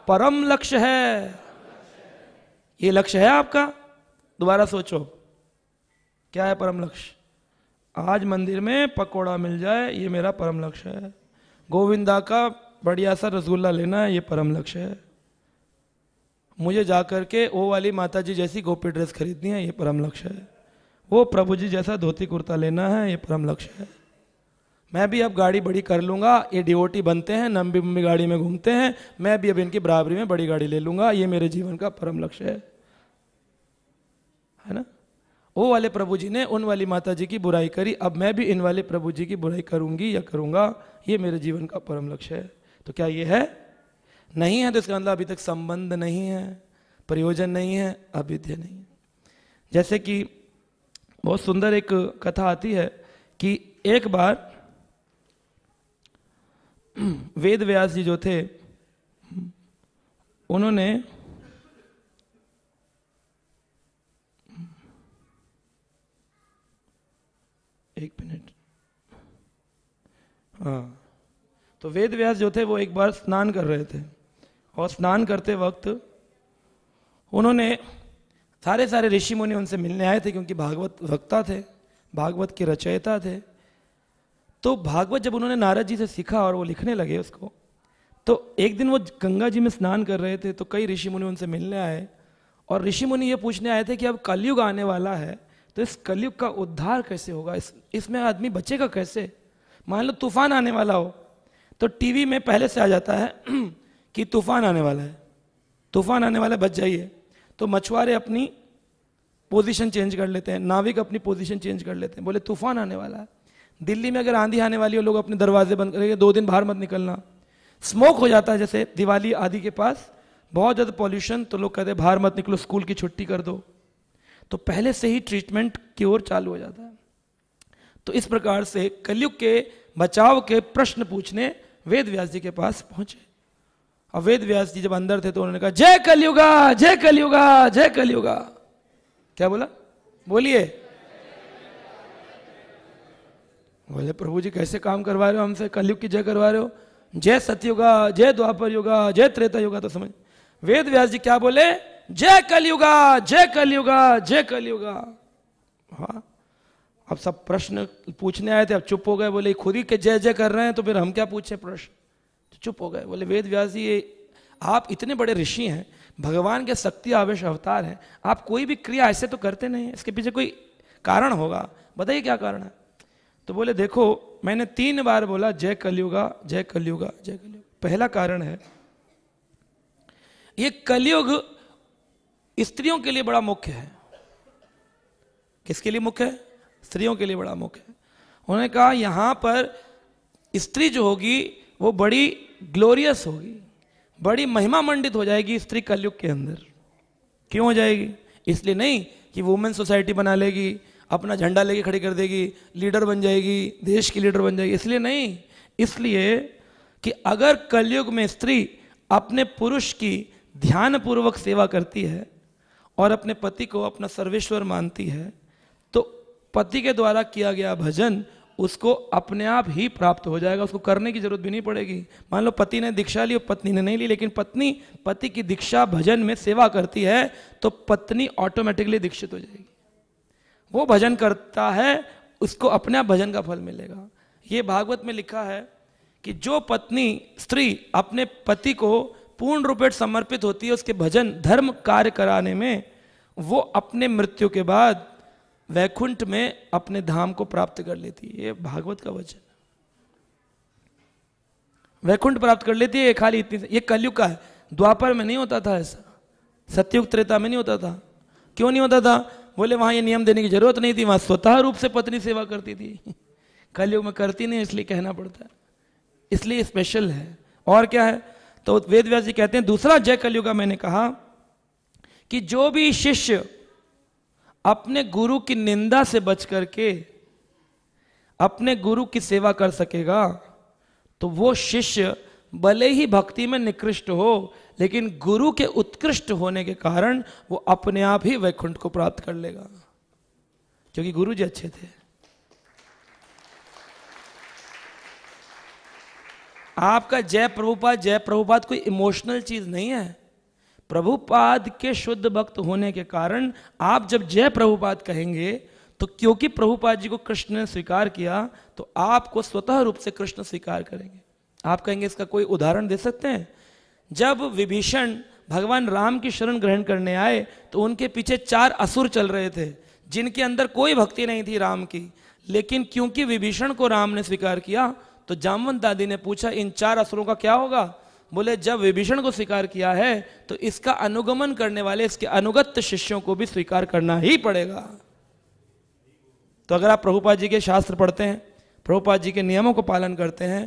परम लक्ष्य है ये लक्ष्य है आपका दोबारा सोचो क्या है परम लक्ष्य आज मंदिर में पकोड़ा मिल जाए ये मेरा परम लक्ष्य है गोविंदा का बढ़िया सा रसगुल्ला लेना है ये परम लक्ष्य है मुझे जा कर के वो वाली माता जी जैसी गोपी ड्रेस खरीदनी है ये परम लक्ष्य है वो प्रभु जी जैसा धोती कुर्ता लेना है ये परम लक्ष्य है मैं भी अब गाड़ी बड़ी कर लूँगा ये डिओटी बनते हैं नम्बी बम्बी गाड़ी में घूमते हैं मैं भी अब इनकी बराबरी में बड़ी गाड़ी ले लूँगा ये मेरे जीवन का परम लक्ष्य है है ना वो वाले प्रभु जी ने उन वाली माता जी की बुराई करी अब मैं भी इन वाले प्रभु जी की बुराई करूंगी या करूंगा ये मेरे जीवन का परम लक्ष्य है तो क्या ये है नहीं है तो इसका मतलब अभी तक संबंध नहीं है प्रयोजन नहीं है अविद्या नहीं है जैसे कि बहुत सुंदर एक कथा आती है कि एक बार वेद व्यास जी जो थे उन्होंने एक मिनट हाँ तो वेद व्यास जो थे वो एक बार स्नान कर रहे थे और स्नान करते वक्त उन्होंने सारे सारे ऋषि मुनि उनसे मिलने आए थे क्योंकि भागवत वक्ता थे भागवत के रचयिता थे तो भागवत जब उन्होंने नारद जी से सीखा और वो लिखने लगे उसको तो एक दिन वो गंगा जी में स्नान कर रहे थे तो कई ऋषि मुनि उनसे मिलने आए और ऋषि मुनि ये पूछने आए थे कि अब कलयुग आने वाला है तो इस कलयुग का उद्धार कैसे होगा इस इसमें आदमी बचेगा कैसे मान लो तूफान आने वाला हो तो टीवी में पहले से आ जाता है कि तूफान आने वाला है तूफान आने वाला बच जाइए तो मछुआरे अपनी पोजीशन चेंज कर लेते हैं नाविक अपनी पोजीशन चेंज कर लेते हैं बोले तूफान आने वाला है दिल्ली में अगर आंधी आने वाली हो लोग अपने दरवाजे बंद करेंगे दो दिन बाहर मत निकलना स्मोक हो जाता है जैसे दिवाली आदि के पास बहुत ज़्यादा पॉल्यूशन तो लोग कहते हैं बाहर मत निकलो स्कूल की छुट्टी कर दो तो पहले से ही ट्रीटमेंट की ओर चालू हो जाता है तो इस प्रकार से कलयुग के बचाव के प्रश्न पूछने वेद व्यास जी के पास पहुंचे और वेद व्यास जी जब अंदर थे तो उन्होंने कहा जय कलयुगा जय कलयुगा जय कलयुगा क्या बोला बोलिए बोले प्रभु जी कैसे काम करवा रहे हो हमसे कलयुग की जय करवा रहे हो जय सतयुगा जय द्वापर युगा जय त्रेता युगा तो समझ वेद व्यास जी क्या बोले जय कलयुगा जय कलयुगा जय कलयुगा हाँ अब सब प्रश्न पूछने आए थे अब चुप हो गए बोले खुद ही के जय जय कर रहे हैं तो फिर हम क्या पूछे प्रश्न तो चुप हो गए बोले वेद व्यास जी आप इतने बड़े ऋषि हैं भगवान के शक्ति आवेश अवतार हैं आप कोई भी क्रिया ऐसे तो करते नहीं इसके पीछे कोई कारण होगा बताइए क्या कारण है तो बोले देखो मैंने तीन बार बोला जय कलयुगा जय कलयुगा जय कलयुग पहला कारण है ये कलयुग स्त्रियों के लिए बड़ा मुख्य है किसके लिए मुख्य है स्त्रियों के लिए बड़ा मुख्य है उन्होंने कहा यहां पर स्त्री जो होगी वो बड़ी ग्लोरियस होगी बड़ी महिमा मंडित हो जाएगी स्त्री कलयुग के अंदर क्यों हो जाएगी इसलिए नहीं कि वुमेन सोसाइटी बना लेगी अपना झंडा लेके खड़ी कर देगी लीडर बन जाएगी देश की लीडर बन जाएगी इसलिए नहीं इसलिए कि अगर कलयुग में स्त्री अपने पुरुष की ध्यानपूर्वक सेवा करती है और अपने पति को अपना सर्वेश्वर मानती है तो पति के द्वारा किया गया भजन उसको अपने आप ही प्राप्त हो जाएगा उसको करने की जरूरत भी नहीं पड़ेगी मान लो पति ने दीक्षा ली और पत्नी ने नहीं ली लेकिन पत्नी पति की दीक्षा भजन में सेवा करती है तो पत्नी ऑटोमेटिकली दीक्षित हो जाएगी वो भजन करता है उसको अपने आप भजन का फल मिलेगा ये भागवत में लिखा है कि जो पत्नी स्त्री अपने पति को पूर्ण रूप समर्पित होती है उसके भजन धर्म कार्य कराने में वो अपने मृत्यु के बाद वैकुंठ में अपने धाम को प्राप्त कर लेती है ये भागवत का वचन वैकुंठ प्राप्त कर लेती है खाली इतनी ये कलयुग का है द्वापर में नहीं होता था ऐसा सत्युग त्रेता में नहीं होता था क्यों नहीं होता था बोले वहां ये नियम देने की जरूरत नहीं थी वहां स्वतः रूप से पत्नी सेवा करती थी कलयुग में करती नहीं इसलिए कहना पड़ता है इसलिए स्पेशल है और क्या है तो वेद व्यास जी कहते हैं दूसरा जय कलयुग का मैंने कहा कि जो भी शिष्य अपने गुरु की निंदा से बच करके अपने गुरु की सेवा कर सकेगा तो वो शिष्य भले ही भक्ति में निकृष्ट हो लेकिन गुरु के उत्कृष्ट होने के कारण वो अपने आप ही वैकुंठ को प्राप्त कर लेगा क्योंकि गुरु जी अच्छे थे आपका जय प्रभुपाद जय प्रभुपाद कोई इमोशनल चीज नहीं है प्रभुपाद के शुद्ध भक्त होने के कारण आप जब जय प्रभुपाद कहेंगे तो क्योंकि प्रभुपाद जी को कृष्ण ने स्वीकार किया तो आपको स्वतः रूप से कृष्ण स्वीकार करेंगे आप कहेंगे इसका कोई उदाहरण दे सकते हैं जब विभीषण भगवान राम की शरण ग्रहण करने आए तो उनके पीछे चार असुर चल रहे थे जिनके अंदर कोई भक्ति नहीं थी राम की लेकिन क्योंकि विभीषण को राम ने स्वीकार किया तो जामवन दादी ने पूछा इन चार असुरों का क्या होगा बोले जब विभीषण को स्वीकार किया है तो इसका अनुगमन करने वाले इसके अनुगत शिष्यों को भी स्वीकार करना ही पड़ेगा तो अगर आप प्रभुपाद जी के शास्त्र पढ़ते हैं प्रभुपाद जी के नियमों को पालन करते हैं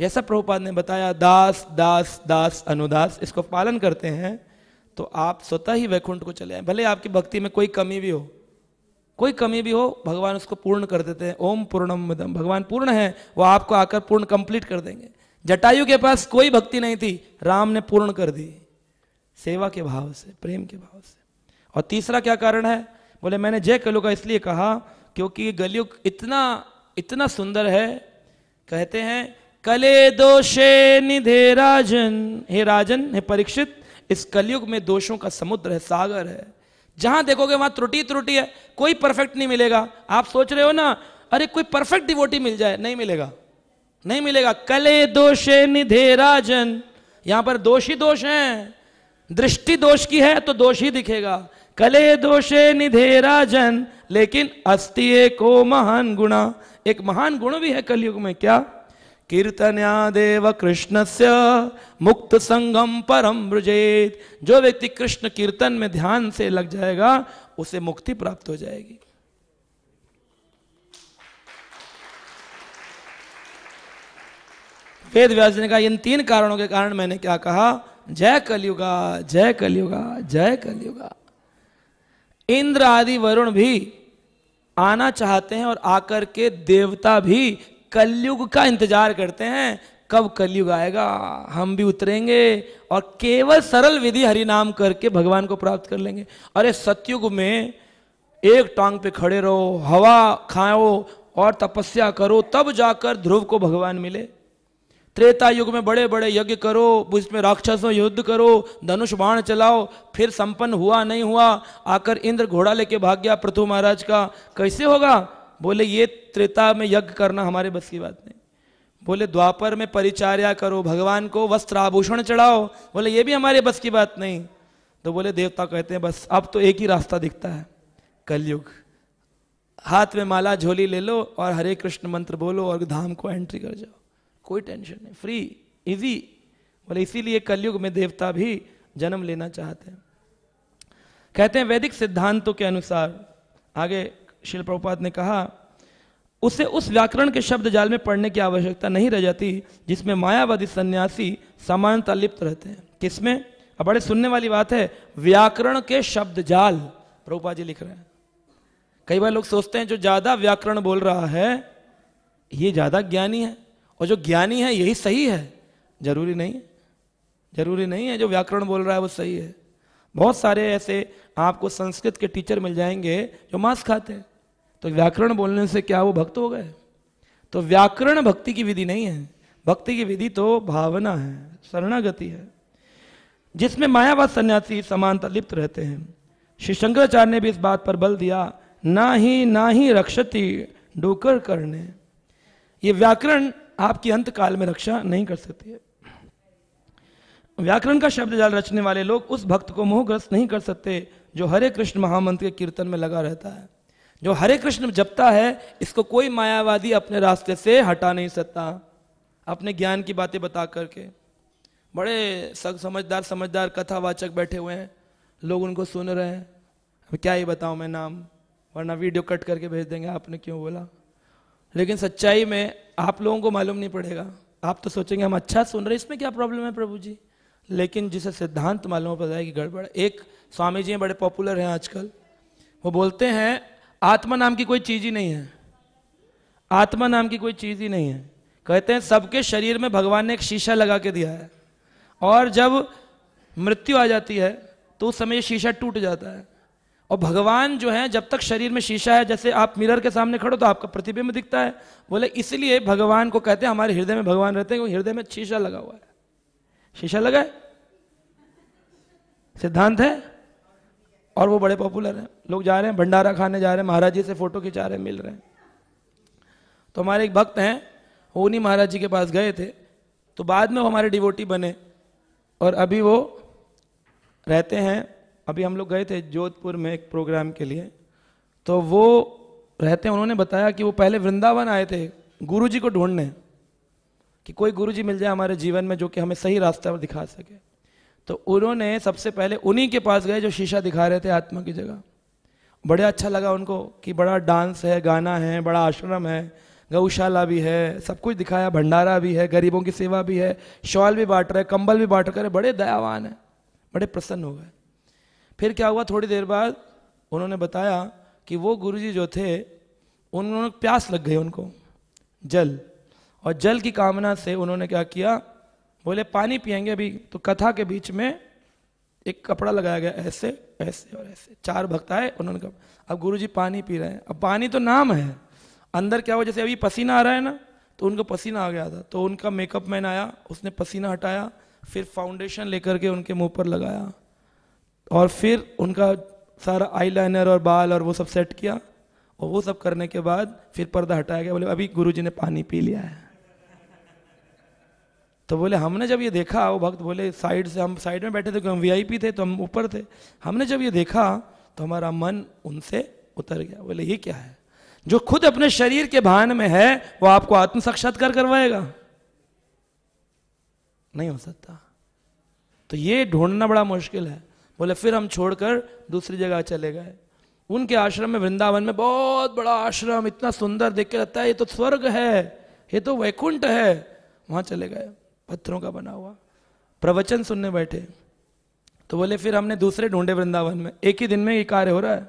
जैसा प्रभुपाद ने बताया दास दास दास अनुदास इसको पालन करते हैं तो आप स्वतः ही वैकुंठ को चले आए भले आपकी भक्ति में कोई कमी भी हो कोई कमी भी हो भगवान उसको पूर्ण कर देते हैं ओम पूर्णम मदम भगवान पूर्ण है वो आपको आकर पूर्ण कंप्लीट कर देंगे जटायु के पास कोई भक्ति नहीं थी राम ने पूर्ण कर दी सेवा के भाव से प्रेम के भाव से और तीसरा क्या कारण है बोले मैंने जय कलु का इसलिए कहा क्योंकि गलियुग इतना इतना सुंदर है कहते हैं कले दोषे निधे राजन हे राजन हे परीक्षित इस कलयुग में दोषों का समुद्र है सागर है जहां देखोगे वहां त्रुटि त्रुटि है कोई परफेक्ट नहीं मिलेगा आप सोच रहे हो ना अरे कोई परफेक्ट डिवोटी मिल जाए नहीं मिलेगा नहीं मिलेगा कले दोषे निधे राजन यहां पर दोष ही दोष है दृष्टि दोष की है तो दोष ही दिखेगा कले दोषे निधे राजन लेकिन अस्ति को महान गुणा एक महान गुण भी है कलयुग में क्या कीर्तन्यादेव कृष्णस्य मुक्त संगम परम ब्रजेत जो व्यक्ति कृष्ण कीर्तन में ध्यान से लग जाएगा उसे मुक्ति प्राप्त हो जाएगी वेद व्यास ने कहा इन तीन कारणों के कारण मैंने क्या कहा जय कलियुगा जय कलियुगा जय कलियुगा इंद्र आदि वरुण भी आना चाहते हैं और आकर के देवता भी कलयुग का इंतजार करते हैं कब कलयुग आएगा हम भी उतरेंगे और केवल सरल विधि हरि नाम करके भगवान को प्राप्त कर लेंगे अरे सतयुग में एक टांग पे खड़े रहो हवा खाओ और तपस्या करो तब जाकर ध्रुव को भगवान मिले त्रेता युग में बड़े बड़े यज्ञ करो उसमें राक्षसों युद्ध करो धनुष बाण चलाओ फिर संपन्न हुआ नहीं हुआ आकर इंद्र घोड़ा लेके भाग गया पृथ्वी महाराज का कैसे होगा बोले ये त्रेता में यज्ञ करना हमारे बस की बात नहीं बोले द्वापर में परिचार्या करो भगवान को वस्त्र आभूषण चढ़ाओ बोले ये भी हमारे बस की बात नहीं तो बोले देवता कहते हैं बस अब तो एक ही रास्ता दिखता है कलयुग हाथ में माला झोली ले लो और हरे कृष्ण मंत्र बोलो और धाम को एंट्री कर जाओ कोई टेंशन नहीं फ्री इजी बोले इसीलिए कलयुग में देवता भी जन्म लेना चाहते हैं कहते हैं वैदिक सिद्धांतों के अनुसार आगे शिल प्रभुपाद ने कहा उसे उस व्याकरण के शब्द जाल में पढ़ने की आवश्यकता नहीं रह जाती जिसमें मायावादी सन्यासी सामान्यता लिप्त रहते हैं किसमें अब बड़े सुनने वाली बात है व्याकरण के शब्द जाल प्रभुपा जी लिख रहे हैं कई बार लोग सोचते हैं जो ज्यादा व्याकरण बोल रहा है ये ज्यादा ज्ञानी है और जो ज्ञानी है यही सही है जरूरी नहीं है जरूरी नहीं है जो व्याकरण बोल रहा है वो सही है बहुत सारे ऐसे आपको संस्कृत के टीचर मिल जाएंगे जो मांस खाते हैं तो व्याकरण बोलने से क्या वो भक्त हो गए तो व्याकरण भक्ति की विधि नहीं है भक्ति की विधि तो भावना है शरणागति है जिसमें मायावाद सन्यासी समानता लिप्त रहते हैं श्री शंकराचार्य ने भी इस बात पर बल दिया ना ही ना ही रक्षति डोकर करने ये व्याकरण आपकी अंत काल में रक्षा नहीं कर सकती है व्याकरण का शब्द जाल रचने वाले लोग उस भक्त को मोहग्रस्त नहीं कर सकते जो हरे कृष्ण महामंत्र के कीर्तन में लगा रहता है जो हरे कृष्ण जपता है इसको कोई मायावादी अपने रास्ते से हटा नहीं सकता अपने ज्ञान की बातें बता करके बड़े सब समझदार समझदार कथावाचक बैठे हुए हैं लोग उनको सुन रहे हैं अब क्या ही बताऊं मैं नाम वरना वीडियो कट करके भेज देंगे आपने क्यों बोला लेकिन सच्चाई में आप लोगों को मालूम नहीं पड़ेगा आप तो सोचेंगे हम अच्छा सुन रहे इसमें क्या प्रॉब्लम है प्रभु जी लेकिन जिसे सिद्धांत मालूम पड़ जाएगी गड़बड़ एक स्वामी जी बड़े पॉपुलर हैं आजकल वो बोलते हैं आत्मा नाम की कोई चीज ही नहीं है आत्मा नाम की कोई चीज ही नहीं है कहते हैं सबके शरीर में भगवान ने एक शीशा लगा के दिया है और जब मृत्यु आ जाती है तो उस समय शीशा टूट जाता है और भगवान जो है जब तक शरीर में शीशा है जैसे आप मिरर के सामने खड़ो तो आपका प्रतिबिंब दिखता है बोले इसलिए भगवान को कहते हैं हमारे हृदय में भगवान रहते हैं हृदय में शीशा लगा हुआ है शीशा लगा है सिद्धांत है और वो बड़े पॉपुलर हैं लोग जा रहे हैं भंडारा खाने जा रहे हैं महाराज जी से फ़ोटो खिंचा रहे हैं मिल रहे हैं तो हमारे एक भक्त हैं वो उन्हीं महाराज जी के पास गए थे तो बाद में वो हमारे डिवोटी बने और अभी वो रहते हैं अभी हम लोग गए थे जोधपुर में एक प्रोग्राम के लिए तो वो रहते हैं उन्होंने बताया कि वो पहले वृंदावन आए थे गुरुजी को ढूंढने कि कोई गुरुजी मिल जाए हमारे जीवन में जो कि हमें सही रास्ता पर दिखा सके तो उन्होंने सबसे पहले उन्हीं के पास गए जो शीशा दिखा रहे थे आत्मा की जगह बड़े अच्छा लगा उनको कि बड़ा डांस है गाना है बड़ा आश्रम है गौशाला भी है सब कुछ दिखाया भंडारा भी है गरीबों की सेवा भी है शॉल भी बांट रहे कंबल भी बांट रहे बड़े दयावान हैं बड़े प्रसन्न हो गए फिर क्या हुआ थोड़ी देर बाद उन्होंने बताया कि वो गुरुजी जो थे उन्होंने प्यास लग गई उनको जल और जल की कामना से उन्होंने क्या किया बोले पानी पियेंगे अभी तो कथा के बीच में एक कपड़ा लगाया गया ऐसे ऐसे और ऐसे चार भक्त आए उन्होंने कहा अब गुरु जी पानी पी रहे हैं अब पानी तो नाम है अंदर क्या हुआ जैसे अभी पसीना आ रहा है ना तो उनको पसीना आ गया था तो उनका मेकअप मैन आया उसने पसीना हटाया फिर फाउंडेशन लेकर के उनके मुंह पर लगाया और फिर उनका सारा आईलाइनर और बाल और वो सब सेट किया और वो सब करने के बाद फिर पर्दा हटाया गया बोले अभी गुरुजी ने पानी पी लिया है तो बोले हमने जब ये देखा वो भक्त बोले साइड से हम साइड में बैठे थे क्योंकि हम वीआईपी थे तो हम ऊपर थे हमने जब ये देखा तो हमारा मन उनसे उतर गया बोले ये क्या है जो खुद अपने शरीर के भान में है वो आपको आत्म साक्षात्कार करवाएगा नहीं हो सकता तो ये ढूंढना बड़ा मुश्किल है बोले फिर हम छोड़कर दूसरी जगह चले गए उनके आश्रम में वृंदावन में बहुत बड़ा आश्रम इतना सुंदर देख के लगता है ये तो स्वर्ग है ये तो वैकुंठ है वहां चले गए पत्थरों का बना हुआ प्रवचन सुनने बैठे तो बोले फिर हमने दूसरे ढूंढे वृंदावन में एक ही दिन में ये कार्य हो रहा है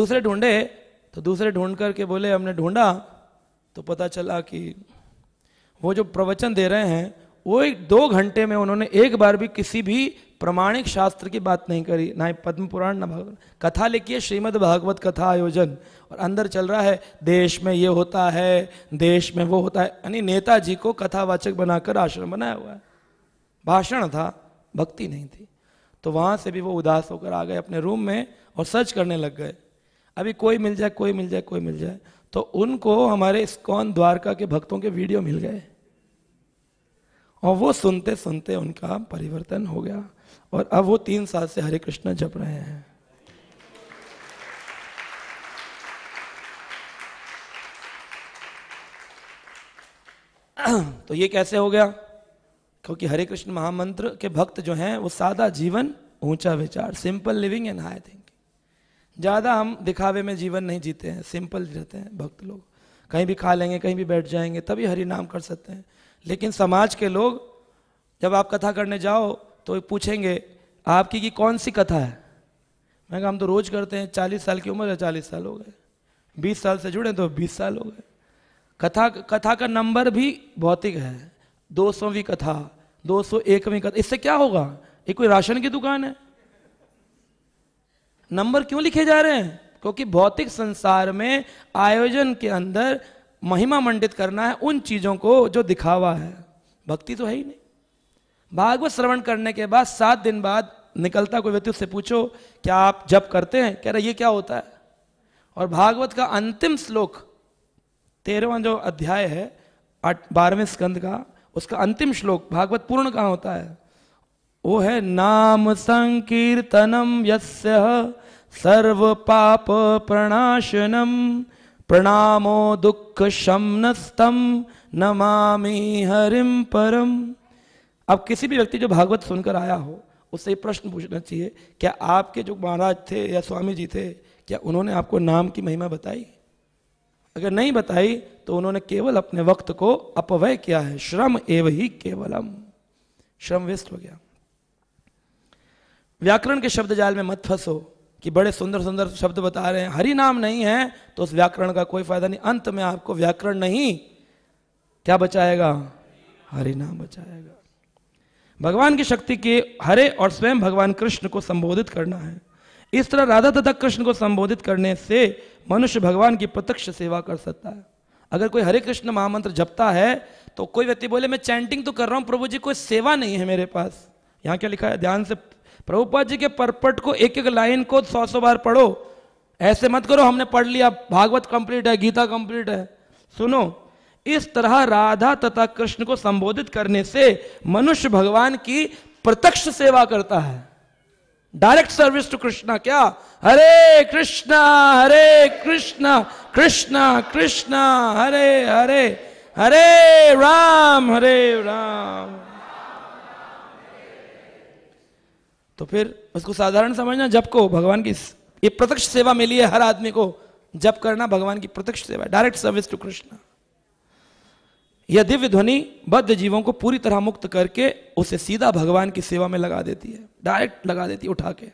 दूसरे ढूंढे तो दूसरे ढूंढ करके बोले हमने ढूंढा तो पता चला कि वो जो प्रवचन दे रहे हैं वो एक दो घंटे में उन्होंने एक बार भी किसी भी प्रमाणिक शास्त्र की बात नहीं करी ना ही पद्म पुराण ना भगवत कथा लिखी है श्रीमद् भागवत कथा आयोजन और अंदर चल रहा है देश में ये होता है देश में वो होता है यानी नेताजी को कथावाचक बनाकर आश्रम बनाया हुआ है भाषण था भक्ति नहीं थी तो वहाँ से भी वो उदास होकर आ गए अपने रूम में और सर्च करने लग गए अभी कोई मिल जाए कोई मिल जाए कोई मिल जाए तो उनको हमारे स्कॉन द्वारका के भक्तों के वीडियो मिल गए और वो सुनते सुनते उनका परिवर्तन हो गया और अब वो तीन साल से हरे कृष्णा जप रहे हैं तो ये कैसे हो गया क्योंकि हरे कृष्ण महामंत्र के भक्त जो हैं वो सादा जीवन ऊंचा विचार simple living and high thinking ज़्यादा हम दिखावे में जीवन नहीं जीते हैं सिंपल रहते हैं भक्त लोग कहीं भी खा लेंगे कहीं भी बैठ जाएंगे तभी हरि नाम कर सकते हैं लेकिन समाज के लोग जब आप कथा करने जाओ तो पूछेंगे आपकी की कौन सी कथा है मैं कहा हम तो रोज़ करते हैं चालीस साल की उम्र है चालीस साल हो गए बीस साल से जुड़े तो बीस साल हो गए कथा कथा का नंबर भी भौतिक है दो सौवीं कथा दो सौ एकवीं कथा इससे क्या होगा ये कोई राशन की दुकान है नंबर क्यों लिखे जा रहे हैं क्योंकि भौतिक संसार में आयोजन के अंदर महिमा मंडित करना है उन चीज़ों को जो दिखावा है भक्ति तो है ही नहीं भागवत श्रवण करने के बाद सात दिन बाद निकलता कोई व्यक्ति उससे पूछो क्या आप जप करते हैं कह रहे ये क्या होता है और भागवत का अंतिम श्लोक तेरहवा जो अध्याय है बारहवें स्कंद का उसका अंतिम श्लोक भागवत पूर्ण कहाँ होता है वो है नाम संकीर्तनम यस्य सर्व पाप प्रणाशनम प्रणामो दुख शमनस्तम नमामि हरिम परम अब किसी भी व्यक्ति जो भागवत सुनकर आया हो उससे ये प्रश्न पूछना चाहिए क्या आपके जो महाराज थे या स्वामी जी थे क्या उन्होंने आपको नाम की महिमा बताई अगर नहीं बताई तो उन्होंने केवल अपने वक्त को अपव्यय किया है श्रम एव ही केवलम श्रम व्यस्त हो गया व्याकरण के शब्द जाल में मत फंसो कि बड़े सुंदर सुंदर शब्द बता रहे हैं हरि नाम नहीं है तो उस व्याकरण का कोई फायदा नहीं अंत में आपको व्याकरण नहीं क्या बचाएगा हरि नाम बचाएगा भगवान की शक्ति के हरे और स्वयं भगवान कृष्ण को संबोधित करना है इस तरह राधा तथा कृष्ण को संबोधित करने से मनुष्य भगवान की प्रत्यक्ष सेवा कर सकता है अगर कोई हरे कृष्ण महामंत्र जपता है तो कोई व्यक्ति बोले मैं चैंटिंग तो कर रहा हूं प्रभु जी कोई सेवा नहीं है मेरे पास यहाँ क्या लिखा है ध्यान से प्रभुपाद जी के परपट को एक एक लाइन को सौ सौ बार पढ़ो ऐसे मत करो हमने पढ़ लिया भागवत कंप्लीट है गीता कंप्लीट है सुनो इस तरह राधा तथा कृष्ण को संबोधित करने से मनुष्य भगवान की प्रत्यक्ष सेवा करता है डायरेक्ट सर्विस टू कृष्णा क्या हरे कृष्णा हरे कृष्णा कृष्णा कृष्णा हरे हरे हरे राम हरे राम तो फिर उसको साधारण समझना जब को भगवान की ये प्रत्यक्ष सेवा मिली है हर आदमी को जब करना भगवान की प्रत्यक्ष सेवा डायरेक्ट सर्विस टू कृष्णा यह दिव्य ध्वनि बद्ध जीवों को पूरी तरह मुक्त करके उसे सीधा भगवान की सेवा में लगा देती है डायरेक्ट लगा देती है उठा के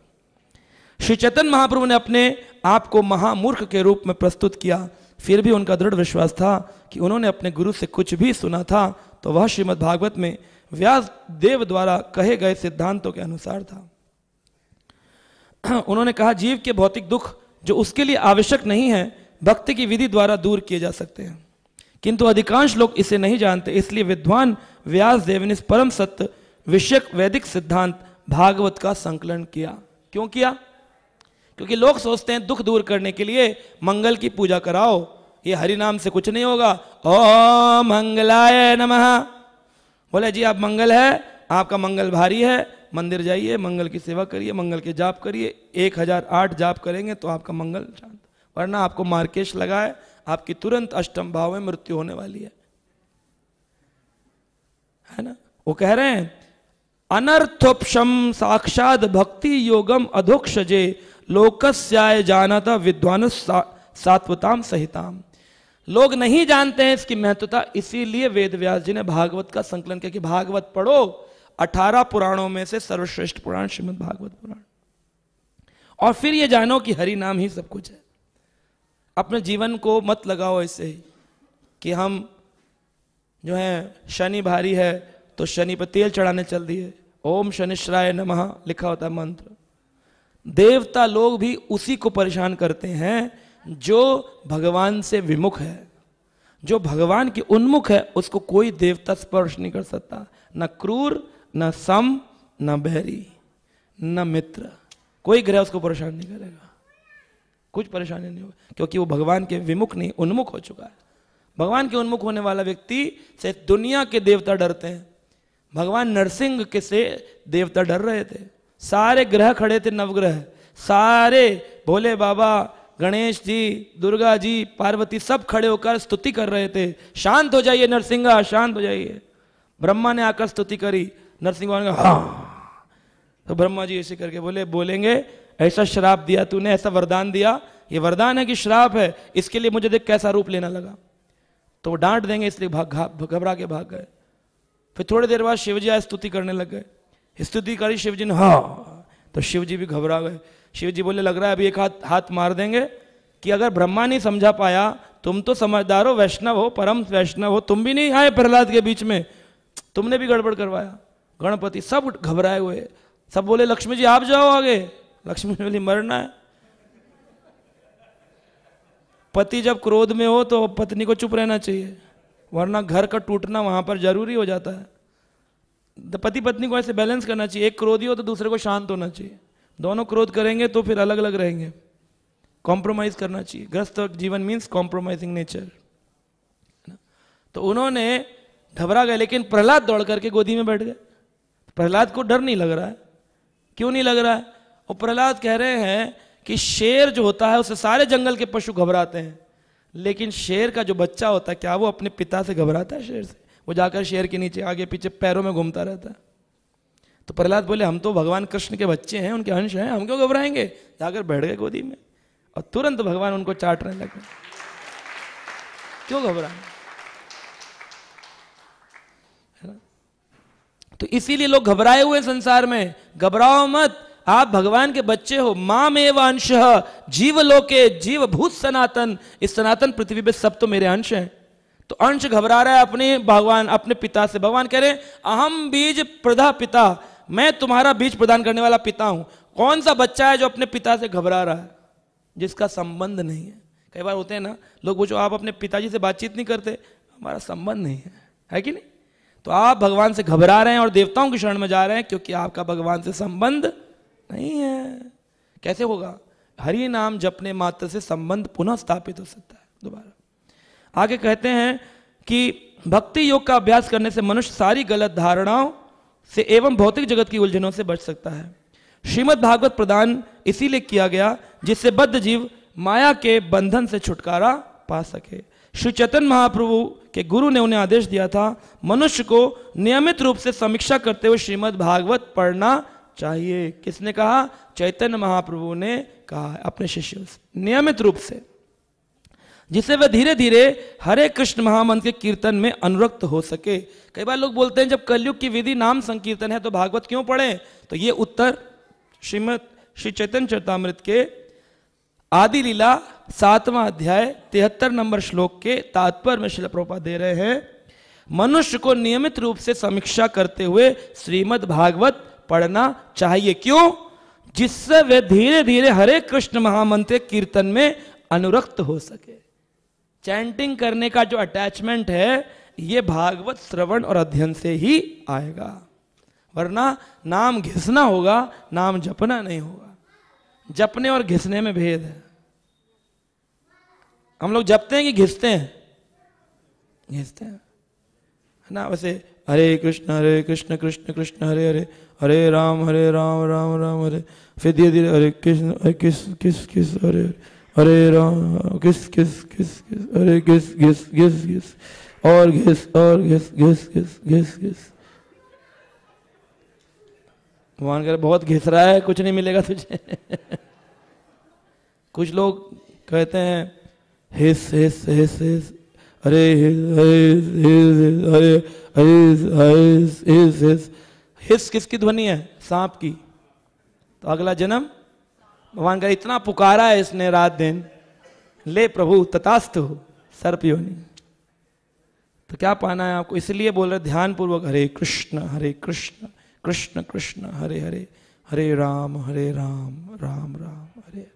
श्री चैतन महाप्रभु ने अपने आप को महामूर्ख के रूप में प्रस्तुत किया फिर भी उनका दृढ़ विश्वास था कि उन्होंने अपने गुरु से कुछ भी सुना था तो वह श्रीमद भागवत में व्यास देव द्वारा कहे गए सिद्धांतों के अनुसार था उन्होंने कहा जीव के भौतिक दुख जो उसके लिए आवश्यक नहीं है भक्ति की विधि द्वारा दूर किए जा सकते हैं किंतु अधिकांश लोग इसे नहीं जानते इसलिए विद्वान व्यास देव ने परम सत्य विषयक वैदिक सिद्धांत भागवत का संकलन किया क्यों किया क्योंकि लोग सोचते हैं दुख दूर करने के लिए मंगल की पूजा कराओ ये हरि नाम से कुछ नहीं होगा ओ मंगलाय नमः बोले जी आप मंगल है आपका मंगल भारी है मंदिर जाइए मंगल की सेवा करिए मंगल के जाप करिए एक हजार आठ जाप करेंगे तो आपका मंगल शांत वरना आपको मार्केश लगाए आपकी तुरंत अष्टम भाव में मृत्यु होने वाली है है ना वो कह रहे हैं अनर्थोपम साक्षात भक्ति योगम अधोक्षजे लोकस्याय जानता विद्वान सात्वताम सहिताम लोग नहीं जानते हैं इसकी महत्वता इसीलिए वेद व्यास जी ने भागवत का संकलन किया कि भागवत पढ़ो अठारह पुराणों में से सर्वश्रेष्ठ पुराण श्रीमद भागवत पुराण और फिर ये जानो कि हरि नाम ही सब कुछ है अपने जीवन को मत लगाओ ऐसे ही कि हम जो है शनि भारी है तो शनि पर तेल चढ़ाने चल दिए ओम शनिश्राय नमः लिखा होता है मंत्र देवता लोग भी उसी को परेशान करते हैं जो भगवान से विमुख है जो भगवान के उन्मुख है उसको कोई देवता स्पर्श नहीं कर सकता न क्रूर न सम न बहरी न मित्र कोई ग्रह उसको परेशान नहीं करेगा कुछ परेशानी नहीं होगी क्योंकि वो भगवान के विमुख नहीं उन्मुख हो चुका है भगवान के उन्मुख होने वाला व्यक्ति से दुनिया के देवता डरते हैं भगवान नरसिंह के से देवता डर रहे थे सारे ग्रह खड़े थे नवग्रह सारे भोले बाबा गणेश जी दुर्गा जी पार्वती सब खड़े होकर स्तुति कर रहे थे शांत हो जाइए नरसिंह शांत हो जाइए ब्रह्मा ने आकर स्तुति करी नरसिंह भगवान का हाँ तो ब्रह्मा जी ऐसे करके बोले बोलेंगे ऐसा श्राप दिया तूने ऐसा वरदान दिया ये वरदान है कि श्राप है इसके लिए मुझे देख कैसा रूप लेना लगा तो वो डांट देंगे इसलिए भाग घबरा के भाग गए फिर थोड़ी देर बाद शिवजी आए स्तुति करने लग गए स्तुति करी शिवजी ने हाँ तो शिवजी भी घबरा गए शिवजी बोले लग रहा है अभी एक हाथ हाथ मार देंगे कि अगर ब्रह्मा नहीं समझा पाया तुम तो समझदार हो वैष्णव हो परम वैष्णव हो तुम भी नहीं आए प्रहलाद के बीच में तुमने भी गड़बड़ करवाया गणपति सब घबराए हुए सब बोले लक्ष्मी जी आप जाओ आगे लक्ष्मण बोली मरना है पति जब क्रोध में हो तो पत्नी को चुप रहना चाहिए वरना घर का टूटना वहां पर जरूरी हो जाता है तो पति पत्नी को ऐसे बैलेंस करना चाहिए एक क्रोधी हो तो दूसरे को शांत होना चाहिए दोनों क्रोध करेंगे तो फिर अलग अलग रहेंगे कॉम्प्रोमाइज करना चाहिए ग्रस्त जीवन मीन्स कॉम्प्रोमाइजिंग नेचर तो उन्होंने घबरा गए लेकिन प्रहलाद दौड़ करके गोदी में बैठ गए प्रहलाद को डर नहीं लग रहा है क्यों नहीं लग रहा है और प्रहलाद कह रहे हैं कि शेर जो होता है उसे सारे जंगल के पशु घबराते हैं लेकिन शेर का जो बच्चा होता है क्या वो अपने पिता से घबराता है शेर से वो जाकर शेर के नीचे आगे पीछे पैरों में घूमता रहता है तो प्रहलाद बोले हम तो भगवान कृष्ण के बच्चे हैं उनके अंश हैं हम क्यों घबराएंगे जाकर बैठ गए गोदी में और तुरंत भगवान उनको चाटने लगे क्यों घबरा तो इसीलिए लोग घबराए हुए संसार में घबराओ मत आप भगवान के बच्चे हो माम एवं अंश जीवलोके भूत सनातन इस सनातन पृथ्वी पे सब तो मेरे अंश हैं तो अंश घबरा रहा है अपने भगवान अपने पिता से भगवान कह रहे अहम बीज प्रधा पिता मैं तुम्हारा बीज प्रदान करने वाला पिता हूं कौन सा बच्चा है जो अपने पिता से घबरा रहा है जिसका संबंध नहीं है कई बार होते हैं ना लोग पूछो आप अपने पिताजी से बातचीत नहीं करते हमारा संबंध नहीं है है कि नहीं तो आप भगवान से घबरा रहे हैं और देवताओं की शरण में जा रहे हैं क्योंकि आपका भगवान से संबंध नहीं है कैसे होगा हरि नाम जपने मात्र से संबंध पुनः स्थापित हो सकता है दोबारा आगे कहते हैं कि भक्ति योग का अभ्यास करने से मनुष्य सारी गलत धारणाओं से एवं भौतिक जगत की उलझनों से बच सकता है श्रीमद् भागवत प्रदान इसीलिए किया गया जिससे बद्ध जीव माया के बंधन से छुटकारा पा सके श्री चैतन्य महाप्रभु के गुरु ने उन्हें आदेश दिया था मनुष्य को नियमित रूप से समीक्षा करते हुए श्रीमद् भागवत पढ़ना चाहिए किसने कहा चैतन्य महाप्रभु ने कहा अपने शिष्यों से नियमित रूप से जिसे वह धीरे धीरे हरे कृष्ण महामंत्र के कीर्तन में अनुरक्त हो सके कई बार लोग बोलते हैं जब कलयुग की विधि नाम संकीर्तन है तो भागवत क्यों पढ़े तो ये उत्तर श्रीमद श्री चैतन्य चरतामृत के आदि लीला सातवां अध्याय तिहत्तर नंबर श्लोक के तात्पर्य में शिल दे रहे हैं मनुष्य को नियमित रूप से समीक्षा करते हुए श्रीमद भागवत पढ़ना चाहिए क्यों जिससे वे धीरे धीरे हरे कृष्ण महामंत्र कीर्तन में अनुरक्त हो सके चैंटिंग करने का जो अटैचमेंट है ये भागवत श्रवण और अध्ययन से ही आएगा वरना नाम घिसना होगा नाम जपना नहीं होगा जपने और घिसने में भेद है हम लोग जपते हैं कि घिसते हैं घिसते हैं ना वैसे हरे कृष्ण हरे कृष्ण कृष्ण कृष्ण हरे हरे हरे राम हरे राम राम राम हरे फिर धीरे धीरे हरे कृष्ण हरे किस किस किस हरे हरे राम किस किस किस किस हरे किस घिस घिस घिस और घिस और घिस घिस घिस घिस घिस भगवान कह रहे बहुत घिस रहा है कुछ नहीं मिलेगा तुझे कुछ लोग कहते हैं हिस हिस हिस हिस अरे हिस हिस हिस अरे हिस हिस हिस हिस हिस किसकी ध्वनि है सांप की तो अगला जन्म भगवान का इतना पुकारा है इसने रात दिन ले प्रभु हो सर्प योनि तो क्या पाना है आपको इसलिए बोल रहे ध्यान पूर्वक हरे कृष्ण हरे कृष्ण कृष्ण कृष्ण हरे हरे हरे राम हरे राम राम राम हरे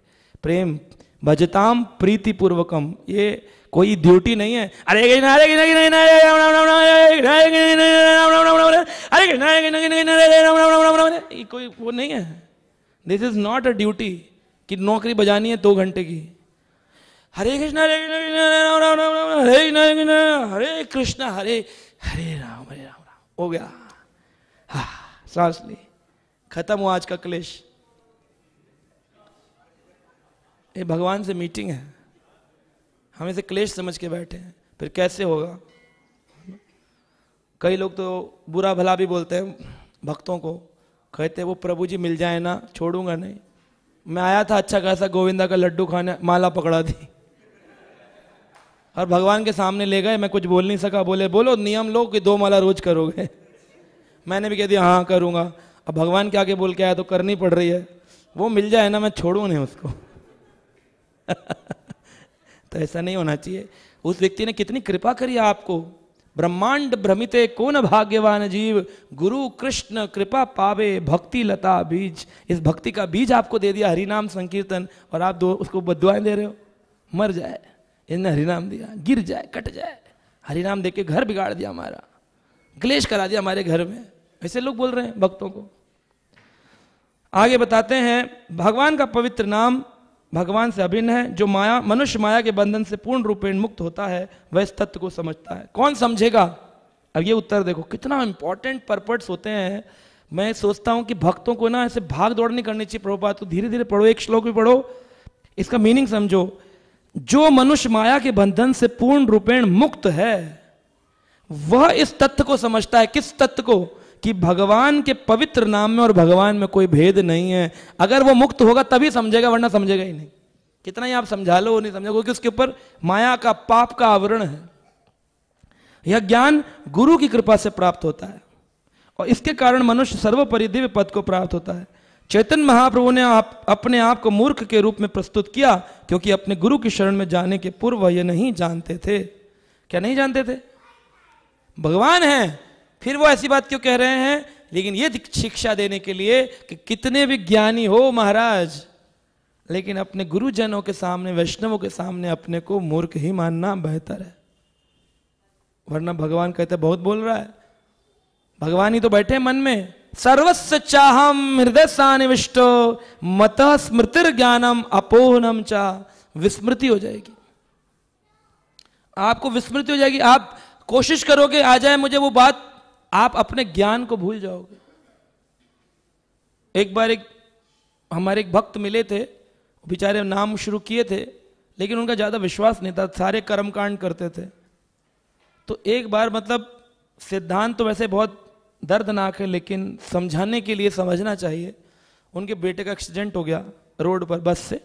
प्रेम भजताम प्रीतिपूर्वकम ये कोई ड्यूटी नहीं है अरे अरे कोई वो नहीं है this is not a duty कि नौकरी बजानी है दो घंटे की हरे कृष्णा हरे कृष्णा हरे कृष्णा हरे कृष्णा हरे हरे राम हरे राम राम हो गया हा सांस ली खत्म हुआ आज का क्लेश ये भगवान से मीटिंग है हम इसे क्लेश समझ के बैठे हैं फिर कैसे होगा कई लोग तो बुरा भला भी बोलते हैं भक्तों को कहते हैं वो प्रभु जी मिल जाए ना छोड़ूंगा नहीं मैं आया था अच्छा खासा गोविंदा का लड्डू खाने माला पकड़ा दी और भगवान के सामने ले गए मैं कुछ बोल नहीं सका बोले बोलो नियम लो कि दो माला रोज करोगे मैंने भी कह दिया हाँ करूँगा अब भगवान के आगे बोल के आया तो करनी पड़ रही है वो मिल जाए ना मैं छोड़ू नहीं उसको तो ऐसा नहीं होना चाहिए उस व्यक्ति ने कितनी कृपा करी आपको ब्रह्मांड भ्रमिते कौन भाग्यवान जीव गुरु कृष्ण कृपा पावे भक्ति लता बीज इस भक्ति का बीज आपको दे दिया हरिनाम संकीर्तन और आप दो उसको बदवाएं दे रहे हो मर जाए इन्हें हरिनाम दिया गिर जाए कट जाए हरिनाम दे के घर बिगाड़ दिया हमारा क्लेश करा दिया हमारे घर में ऐसे लोग बोल रहे हैं भक्तों को आगे बताते हैं भगवान का पवित्र नाम भगवान से अभिन्न है जो माया मनुष्य माया के बंधन से पूर्ण रूपेण मुक्त होता है वह इस तत्व को समझता है कौन समझेगा अब ये उत्तर देखो कितना इंपॉर्टेंट पर्पट्स होते हैं मैं सोचता हूं कि भक्तों को ना ऐसे भाग दौड़ नहीं करनी चाहिए प्रभुपात को धीरे धीरे पढ़ो एक श्लोक भी पढ़ो इसका मीनिंग समझो जो मनुष्य माया के बंधन से पूर्ण रूपेण मुक्त है वह इस तथ्य को समझता है किस तत्व को कि भगवान के पवित्र नाम में और भगवान में कोई भेद नहीं है अगर वो मुक्त होगा तभी समझेगा वरना समझेगा ही नहीं कितना ही आप समझा लो नहीं समझा क्योंकि उसके ऊपर माया का पाप का आवरण है यह ज्ञान गुरु की कृपा से प्राप्त होता है और इसके कारण मनुष्य सर्वोपरि दिव्य पद को प्राप्त होता है चेतन महाप्रभु ने आप अपने आप को मूर्ख के रूप में प्रस्तुत किया क्योंकि अपने गुरु की शरण में जाने के पूर्व यह नहीं जानते थे क्या नहीं जानते थे भगवान है फिर वो ऐसी बात क्यों कह रहे हैं लेकिन ये शिक्षा देने के लिए कि कितने भी ज्ञानी हो महाराज लेकिन अपने गुरुजनों के सामने वैष्णवों के सामने अपने को मूर्ख ही मानना बेहतर है वरना भगवान कहते बहुत बोल रहा है भगवान ही तो बैठे मन में सर्वस्व चाहम हृदय सानिविष्टो मत स्मृति ज्ञानम अपोहनम चा विस्मृति हो जाएगी आपको विस्मृति हो जाएगी आप कोशिश करोगे आ जाए मुझे वो बात आप अपने ज्ञान को भूल जाओगे एक बार एक हमारे एक भक्त मिले थे बेचारे नाम शुरू किए थे लेकिन उनका ज़्यादा विश्वास नहीं था सारे कर्मकांड करते थे तो एक बार मतलब सिद्धांत तो वैसे बहुत दर्दनाक है लेकिन समझाने के लिए समझना चाहिए उनके बेटे का एक्सीडेंट हो गया रोड पर बस से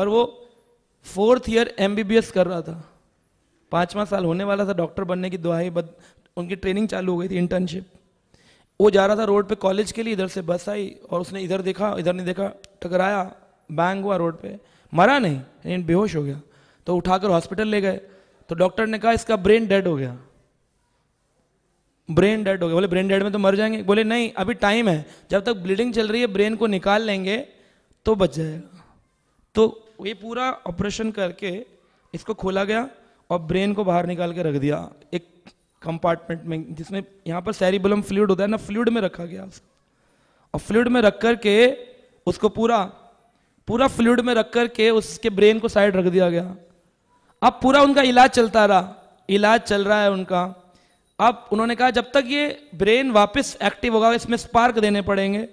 और वो फोर्थ ईयर एमबीबीएस कर रहा था पांचवा साल होने वाला था डॉक्टर बनने की दुआई उनकी ट्रेनिंग चालू हो गई थी इंटर्नशिप वो जा रहा था रोड पे कॉलेज के लिए इधर से बस आई और उसने इधर देखा इधर नहीं देखा टकराया बैंग हुआ रोड पे मरा नहीं लेकिन बेहोश हो गया तो उठाकर हॉस्पिटल ले गए तो डॉक्टर ने कहा इसका ब्रेन डेड हो गया ब्रेन डेड हो गया बोले ब्रेन डेड में तो मर जाएंगे बोले नहीं अभी टाइम है जब तक ब्लीडिंग चल रही है ब्रेन को निकाल लेंगे तो बच जाएगा तो ये पूरा ऑपरेशन करके इसको खोला गया और ब्रेन को बाहर निकाल के रख दिया एक कंपार्टमेंट में जिसमें यहाँ पर सैरिबुलम फ्लूड होता है ना फ्लूड में रखा गया उसको और फ्लूड में रख करके उसको पूरा पूरा फ्लूड में रख करके उसके ब्रेन को साइड रख दिया गया अब पूरा उनका इलाज चलता रहा इलाज चल रहा है उनका अब उन्होंने कहा जब तक ये ब्रेन वापस एक्टिव होगा इसमें स्पार्क देने पड़ेंगे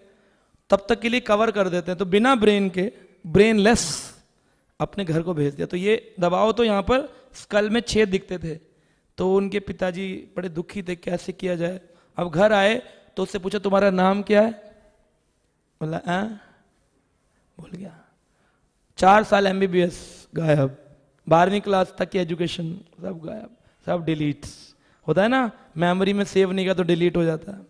तब तक के लिए कवर कर देते हैं तो बिना ब्रेन के ब्रेनलेस अपने घर को भेज दिया तो ये दबाव तो यहाँ पर स्कल में छेद दिखते थे तो उनके पिताजी बड़े दुखी थे कैसे किया जाए अब घर आए तो उससे पूछा तुम्हारा नाम क्या है बोला आ? बोल गया चार साल एम गायब बारहवीं क्लास तक की एजुकेशन सब गायब सब डिलीट होता है ना मेमोरी में सेव नहीं किया तो डिलीट हो जाता है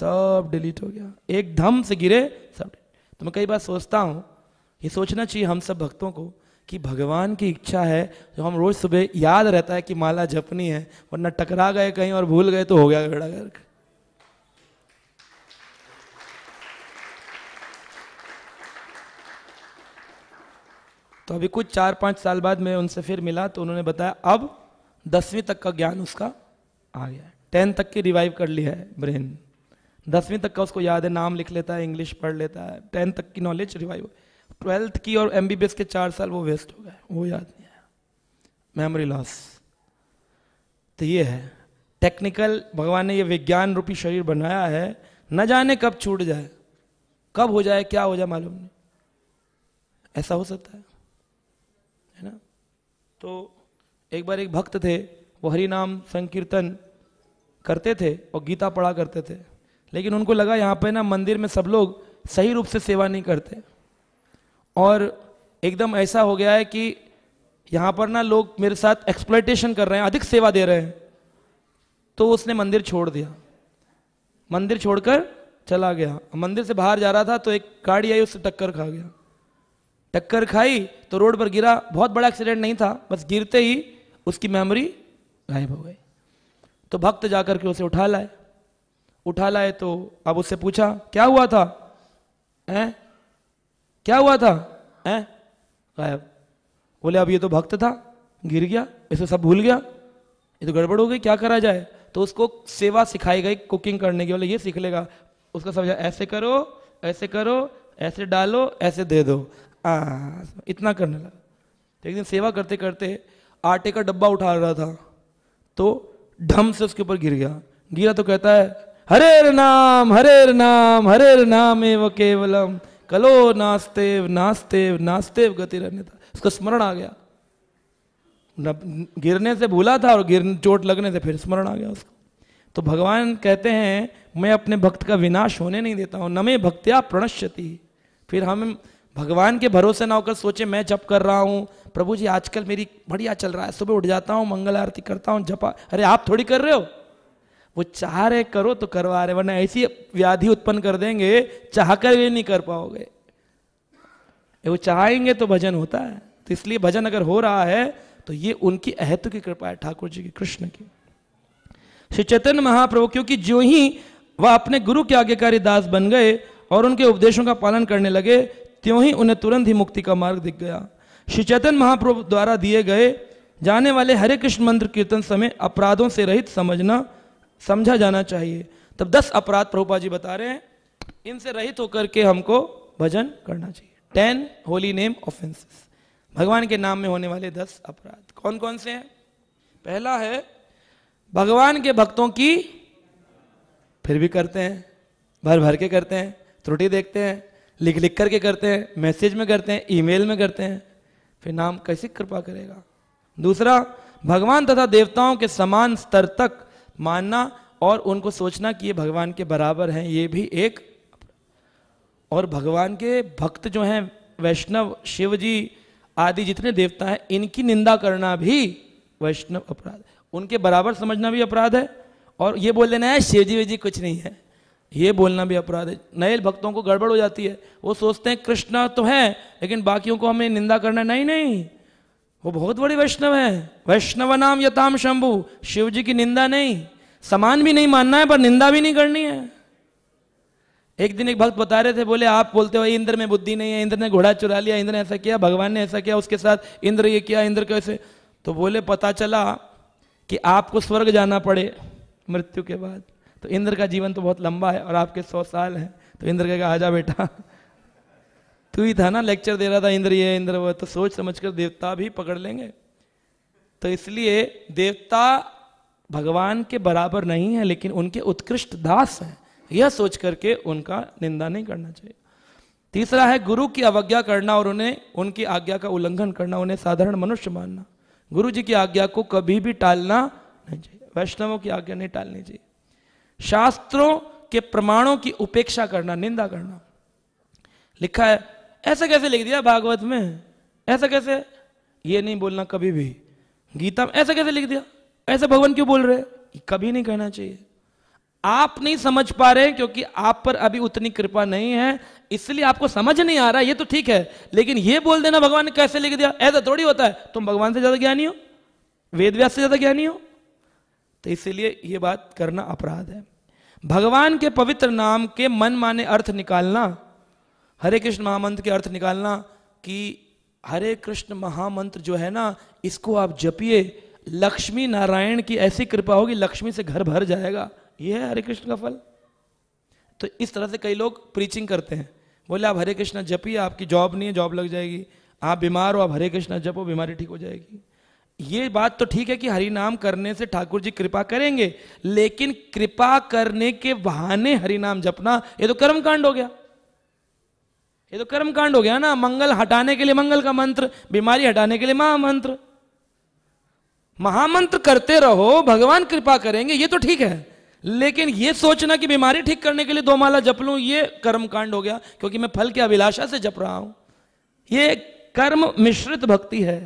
सब डिलीट हो गया एक धम से गिरे सब तो मैं कई बार सोचता हूँ ये सोचना चाहिए हम सब भक्तों को कि भगवान की इच्छा है जो हम रोज़ सुबह याद रहता है कि माला जपनी है वरना टकरा गए कहीं और भूल गए तो हो गया बेड़ा गर्क तो अभी कुछ चार पांच साल बाद मैं उनसे फिर मिला तो उन्होंने बताया अब दसवीं तक का ज्ञान उसका आ गया है टेंथ तक की रिवाइव कर लिया है ब्रेन दसवीं तक का उसको याद है नाम लिख लेता है इंग्लिश पढ़ लेता है टेंथ तक की नॉलेज रिवाइव ट्वेल्थ की और एम के चार साल वो वेस्ट हो गए वो याद नहीं आया मेमोरी लॉस तो ये है टेक्निकल भगवान ने ये विज्ञान रूपी शरीर बनाया है न जाने कब छूट जाए कब हो जाए क्या हो जाए मालूम नहीं ऐसा हो सकता है है ना तो एक बार एक भक्त थे वो हरि नाम संकीर्तन करते थे और गीता पढ़ा करते थे लेकिन उनको लगा यहाँ पे ना मंदिर में सब लोग सही रूप से सेवा नहीं करते और एकदम ऐसा हो गया है कि यहाँ पर ना लोग मेरे साथ एक्सप्लाइटेशन कर रहे हैं अधिक सेवा दे रहे हैं तो उसने मंदिर छोड़ दिया मंदिर छोड़कर चला गया मंदिर से बाहर जा रहा था तो एक गाड़ी आई उससे टक्कर खा गया टक्कर खाई तो रोड पर गिरा बहुत बड़ा एक्सीडेंट नहीं था बस गिरते ही उसकी मेमोरी गायब हो गई तो भक्त जाकर के उसे उठा लाए उठा लाए तो अब उससे पूछा क्या हुआ था हैं क्या हुआ था हैं गायब बोले अब ये तो भक्त था गिर गया इसे सब भूल गया ये तो गड़बड़ हो गई क्या करा जाए तो उसको सेवा सिखाई गई कुकिंग करने की बोले ये सीख लेगा उसका समझा ऐसे करो ऐसे करो ऐसे डालो ऐसे दे दो आ, इतना करने लगा तो एक दिन सेवा करते करते आटे का डब्बा उठा रहा था तो ढम से उसके ऊपर गिर गया गिरा तो कहता है हरे नाम हरे नाम हरे नाम एव केवलम कलो नास्तेव नास्तेव नास्तेव गति रहने था उसका स्मरण आ गया गिरने से भूला था और गिर चोट लगने से फिर स्मरण आ गया उसको तो भगवान कहते हैं मैं अपने भक्त का विनाश होने नहीं देता हूँ नमे भक्त्या प्रणश्यति फिर हम भगवान के भरोसे ना होकर सोचे मैं जप कर रहा हूँ प्रभु जी आजकल मेरी बढ़िया चल रहा है सुबह उठ जाता हूँ मंगल आरती करता हूँ जपा अरे आप थोड़ी कर रहे हो वो चाह रहे करो तो करवा रहे वरना ऐसी व्याधि उत्पन्न कर देंगे चाह कर भी नहीं कर पाओगे वो चाहेंगे तो भजन होता है तो इसलिए भजन अगर हो रहा है तो ये उनकी अहत की कृपा है ठाकुर जी की कृष्ण की श्री चैतन्य महाप्रभु क्योंकि जो ही वह अपने गुरु के आज्ञाकारी दास बन गए और उनके उपदेशों का पालन करने लगे त्यों ही उन्हें तुरंत ही मुक्ति का मार्ग दिख गया श्री चैतन्य महाप्रभु द्वारा दिए गए जाने वाले हरे कृष्ण मंत्र कीर्तन समय अपराधों से रहित समझना समझा जाना चाहिए तब दस अपराध प्रभुपा जी बता रहे हैं इनसे रहित होकर के हमको भजन करना चाहिए टेन होली नेम ऑफेंसेस भगवान के नाम में होने वाले दस अपराध कौन कौन से हैं पहला है भगवान के भक्तों की फिर भी करते हैं भर भर के करते हैं त्रुटि देखते हैं लिख लिख करके करते हैं मैसेज में करते हैं ईमेल में करते हैं फिर नाम कैसे कृपा करेगा दूसरा भगवान तथा देवताओं के समान स्तर तक मानना और उनको सोचना कि ये भगवान के बराबर हैं ये भी एक और भगवान के भक्त जो हैं वैष्णव शिव जी आदि जितने देवता हैं इनकी निंदा करना भी वैष्णव अपराध उनके बराबर समझना भी अपराध है और ये बोल देना है शिव जी जी कुछ नहीं है ये बोलना भी अपराध है नए भक्तों को गड़बड़ हो जाती है वो सोचते हैं कृष्णा तो है लेकिन बाकियों को हमें निंदा करना नहीं नहीं वो बहुत बड़े वैष्णव है वैष्णव नाम यताम शंभु शिव जी की निंदा नहीं समान भी नहीं मानना है पर निंदा भी नहीं करनी है एक दिन एक भक्त बता रहे थे बोले आप बोलते हो इंद्र में बुद्धि नहीं है इंद्र ने घोड़ा चुरा लिया इंद्र ने ऐसा किया भगवान ने ऐसा किया उसके साथ इंद्र ये किया इंद्र कैसे तो बोले पता चला कि आपको स्वर्ग जाना पड़े मृत्यु के बाद तो इंद्र का जीवन तो बहुत लंबा है और आपके सौ साल हैं तो इंद्र कहेगा आजा बेटा तू ही था ना लेक्चर दे रहा था इंद्र ये इंद्र वह तो सोच समझ कर देवता भी पकड़ लेंगे तो इसलिए देवता भगवान के बराबर नहीं है लेकिन उनके उत्कृष्ट दास हैं यह सोच करके उनका निंदा नहीं करना चाहिए तीसरा है गुरु की अवज्ञा करना और उन्हें उनकी आज्ञा का उल्लंघन करना उन्हें साधारण मनुष्य मानना गुरु जी की आज्ञा को कभी भी टालना नहीं चाहिए वैष्णवों की आज्ञा नहीं टालनी चाहिए शास्त्रों के प्रमाणों की उपेक्षा करना निंदा करना लिखा है ऐसा कैसे लिख दिया भागवत में ऐसा कैसे ये नहीं बोलना कभी भी गीता में ऐसा कैसे लिख दिया ऐसे भगवान क्यों बोल रहे कभी नहीं कहना चाहिए आप नहीं समझ पा रहे क्योंकि आप पर अभी उतनी कृपा नहीं है इसलिए आपको समझ नहीं आ रहा ये तो ठीक है लेकिन ये बोल देना भगवान ने कैसे लिख दिया ऐसा थोड़ी होता है तुम भगवान से ज्यादा ज्ञानी हो वेद व्यास से ज्यादा ज्ञानी हो तो इसीलिए ये बात करना अपराध है भगवान के पवित्र नाम के मन माने अर्थ निकालना हरे कृष्ण महामंत्र के अर्थ निकालना कि हरे कृष्ण महामंत्र जो है ना इसको आप जपिए लक्ष्मी नारायण की ऐसी कृपा होगी लक्ष्मी से घर भर जाएगा यह है हरे कृष्ण का फल तो इस तरह से कई लोग प्रीचिंग करते हैं बोले आप हरे कृष्ण जपिए आपकी जॉब नहीं है जॉब लग जाएगी आप बीमार हो आप हरे कृष्ण जपो बीमारी ठीक हो जाएगी ये बात तो ठीक है कि हरि नाम करने से ठाकुर जी कृपा करेंगे लेकिन कृपा करने के बहाने हरि नाम जपना ये तो कर्मकांड हो गया ये तो कर्म कांड हो गया ना मंगल हटाने के लिए मंगल का मंत्र बीमारी हटाने के लिए महामंत्र महामंत्र करते रहो भगवान कृपा करेंगे ये तो ठीक है लेकिन ये सोचना कि बीमारी ठीक करने के लिए दो माला जप लू ये कर्म कांड हो गया क्योंकि मैं फल की अभिलाषा से जप रहा हूं ये कर्म मिश्रित भक्ति है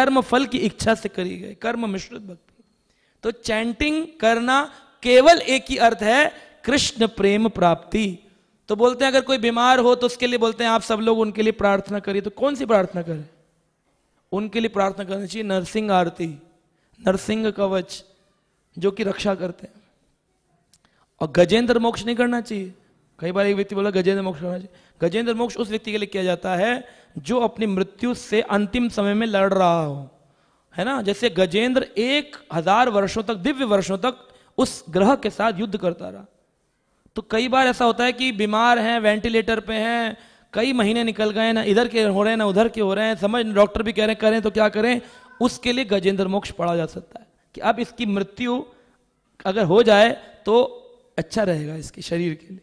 कर्म फल की इच्छा से करी गई कर्म मिश्रित भक्ति तो चैंटिंग करना केवल एक ही अर्थ है कृष्ण प्रेम प्राप्ति तो बोलते हैं अगर कोई बीमार हो तो उसके लिए बोलते हैं आप सब लोग उनके लिए प्रार्थना करिए तो कौन सी प्रार्थना करें उनके लिए प्रार्थना करनी चाहिए नरसिंह आरती नरसिंह कवच जो कि रक्षा करते हैं और गजेंद्र मोक्ष नहीं करना चाहिए कई बार एक व्यक्ति बोला गजेंद्र मोक्ष करना चाहिए गजेंद्र मोक्ष उस व्यक्ति के लिए किया जाता है जो अपनी मृत्यु से अंतिम समय में लड़ रहा हो है ना जैसे गजेंद्र एक हजार वर्षों तक दिव्य वर्षों तक उस ग्रह के साथ युद्ध करता रहा तो कई बार ऐसा होता है कि बीमार हैं वेंटिलेटर पे हैं कई महीने निकल गए ना इधर के हो रहे हैं ना उधर के हो रहे हैं समझ डॉक्टर भी कह रहे हैं करें तो क्या करें उसके लिए गजेंद्र मोक्ष पढ़ा जा सकता है कि अब इसकी मृत्यु अगर हो जाए तो अच्छा रहेगा इसके शरीर के लिए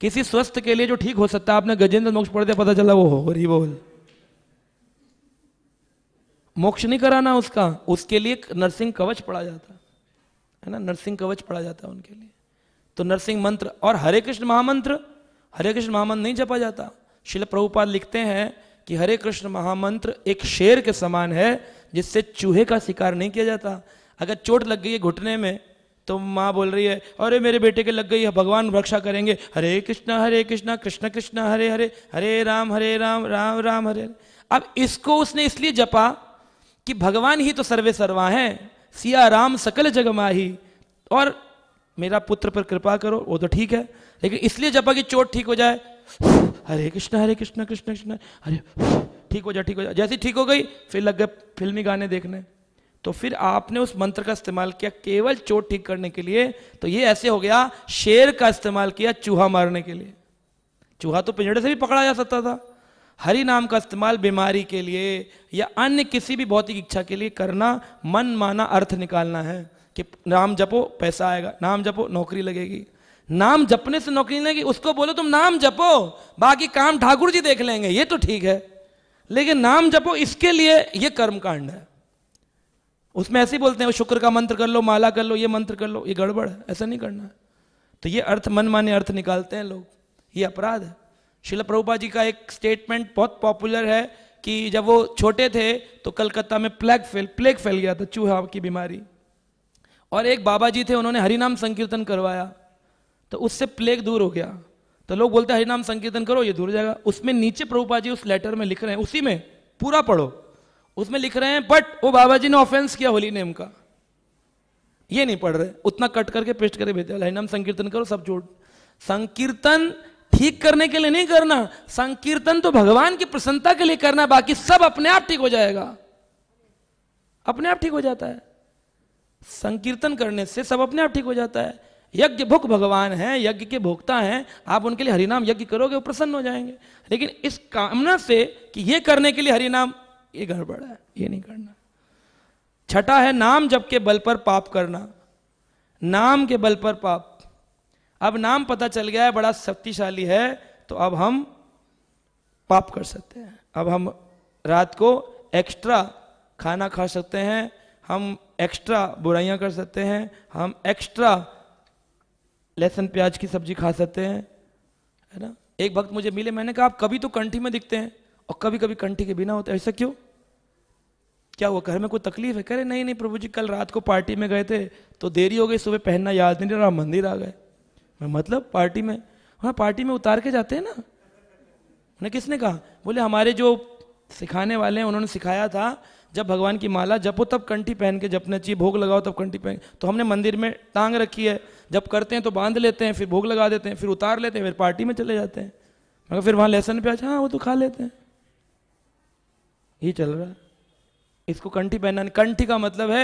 किसी स्वस्थ के लिए जो ठीक हो सकता है आपने गजेंद्र मोक्ष पढ़ दिया पता चला वो हो रही बोल मोक्ष नहीं कराना उसका उसके लिए नर्सिंग कवच पढ़ा जाता है ना नर्सिंग कवच पढ़ा जाता है उनके लिए तो नरसिंह मंत्र और हरे कृष्ण महामंत्र हरे कृष्ण महामंत्र नहीं जपा जाता शिल प्रभुपाल लिखते हैं कि हरे कृष्ण महामंत्र एक शेर के समान है जिससे चूहे का शिकार नहीं किया जाता अगर चोट लग गई है घुटने में तो माँ बोल रही है अरे मेरे बेटे के लग गई है भगवान रक्षा करेंगे हरे कृष्णा हरे कृष्णा कृष्ण कृष्ण हरे हरे हरे राम हरे राम राम राम हरे अब इसको उसने इसलिए जपा कि भगवान ही तो सर्वे सर्वा हैं सिया राम सकल जगमाही और मेरा पुत्र पर कृपा करो वो तो ठीक है लेकिन इसलिए जपा की चोट ठीक हो जाए हरे कृष्ण हरे कृष्ण कृष्ण कृष्ण हरे ठीक हो जाए ठीक हो जाए जैसे ठीक हो गई फिर लग गए फिल्मी गाने देखने तो फिर आपने उस मंत्र का इस्तेमाल किया केवल चोट ठीक करने के लिए तो ये ऐसे हो गया शेर का इस्तेमाल किया चूहा मारने के लिए चूहा तो पिंजड़े से भी पकड़ा जा सकता था हरि नाम का इस्तेमाल बीमारी के लिए या अन्य किसी भी भौतिक इच्छा के लिए करना मन माना अर्थ निकालना है कि नाम जपो पैसा आएगा नाम जपो नौकरी लगेगी नाम जपने से नौकरी नहीं उसको बोलो तुम नाम जपो बाकी काम ठाकुर जी देख लेंगे ये तो ठीक है लेकिन नाम जपो इसके लिए ये कर्म कांड है उसमें ऐसे ही बोलते हैं शुक्र का मंत्र कर लो माला कर लो ये मंत्र कर लो ये गड़बड़ है ऐसा नहीं करना है तो ये अर्थ मनमाने अर्थ निकालते हैं लोग ये अपराध है शिला प्रभुपा जी का एक स्टेटमेंट बहुत पॉपुलर है कि जब वो छोटे थे तो कलकत्ता में प्लेग फैल प्लेग फैल गया था चूहा की बीमारी और एक बाबा जी थे उन्होंने हरिनाम संकीर्तन करवाया तो उससे प्लेग दूर हो गया तो लोग बोलते हैं हरिनाम संकीर्तन करो ये दूर जाएगा उसमें नीचे प्रभुपा जी उस लेटर में लिख रहे हैं उसी में पूरा पढ़ो उसमें लिख रहे हैं बट वो बाबा जी ने ऑफेंस किया होली नेम का ये नहीं पढ़ रहे उतना कट करके पेस्ट करके भेजा हरिनाम संकीर्तन करो सब जोड़ संकीर्तन ठीक करने के लिए नहीं करना संकीर्तन तो भगवान की प्रसन्नता के लिए करना बाकी सब अपने आप ठीक हो जाएगा अपने आप ठीक हो जाता है संकीर्तन करने से सब अपने आप ठीक हो जाता है यज्ञ भुक भगवान है यज्ञ के भोक्ता हैं आप उनके लिए हरिनाम यज्ञ करोगे वो प्रसन्न हो जाएंगे लेकिन इस कामना से कि ये करने के लिए हरिनाम ये गड़बड़ है ये नहीं करना छठा है नाम जब के बल पर पाप करना नाम के बल पर पाप अब नाम पता चल गया है बड़ा शक्तिशाली है तो अब हम पाप कर सकते हैं अब हम रात को एक्स्ट्रा खाना खा सकते हैं हम एक्स्ट्रा बुराइयां कर सकते हैं हम एक्स्ट्रा लहसुन प्याज की सब्जी खा सकते हैं है ना एक भक्त मुझे मिले मैंने कहा आप कभी तो कंठी में दिखते हैं और कभी कभी कंठी के बिना होते ऐसा क्यों क्या हुआ घर में कोई तकलीफ है कह रहे नहीं नहीं प्रभु जी कल रात को पार्टी में गए थे तो देरी हो गई सुबह पहनना याद नहीं रहा मंदिर आ गए मैं मतलब पार्टी में हाँ पार्टी में उतार के जाते हैं ना उन्हें किसने कहा बोले हमारे जो सिखाने वाले हैं उन्होंने सिखाया था जब भगवान की माला जपो तब कंठी पहन के जपना चाहिए भोग लगाओ तब कंठी पहन तो हमने मंदिर में टांग रखी है जब करते हैं तो बांध लेते हैं फिर भोग लगा देते हैं फिर उतार लेते हैं फिर पार्टी में चले जाते हैं मगर फिर वहाँ लेसन पे अच्छा हाँ वो तो खा लेते हैं ये चल रहा है इसको कंठी पहनना कंठी का मतलब है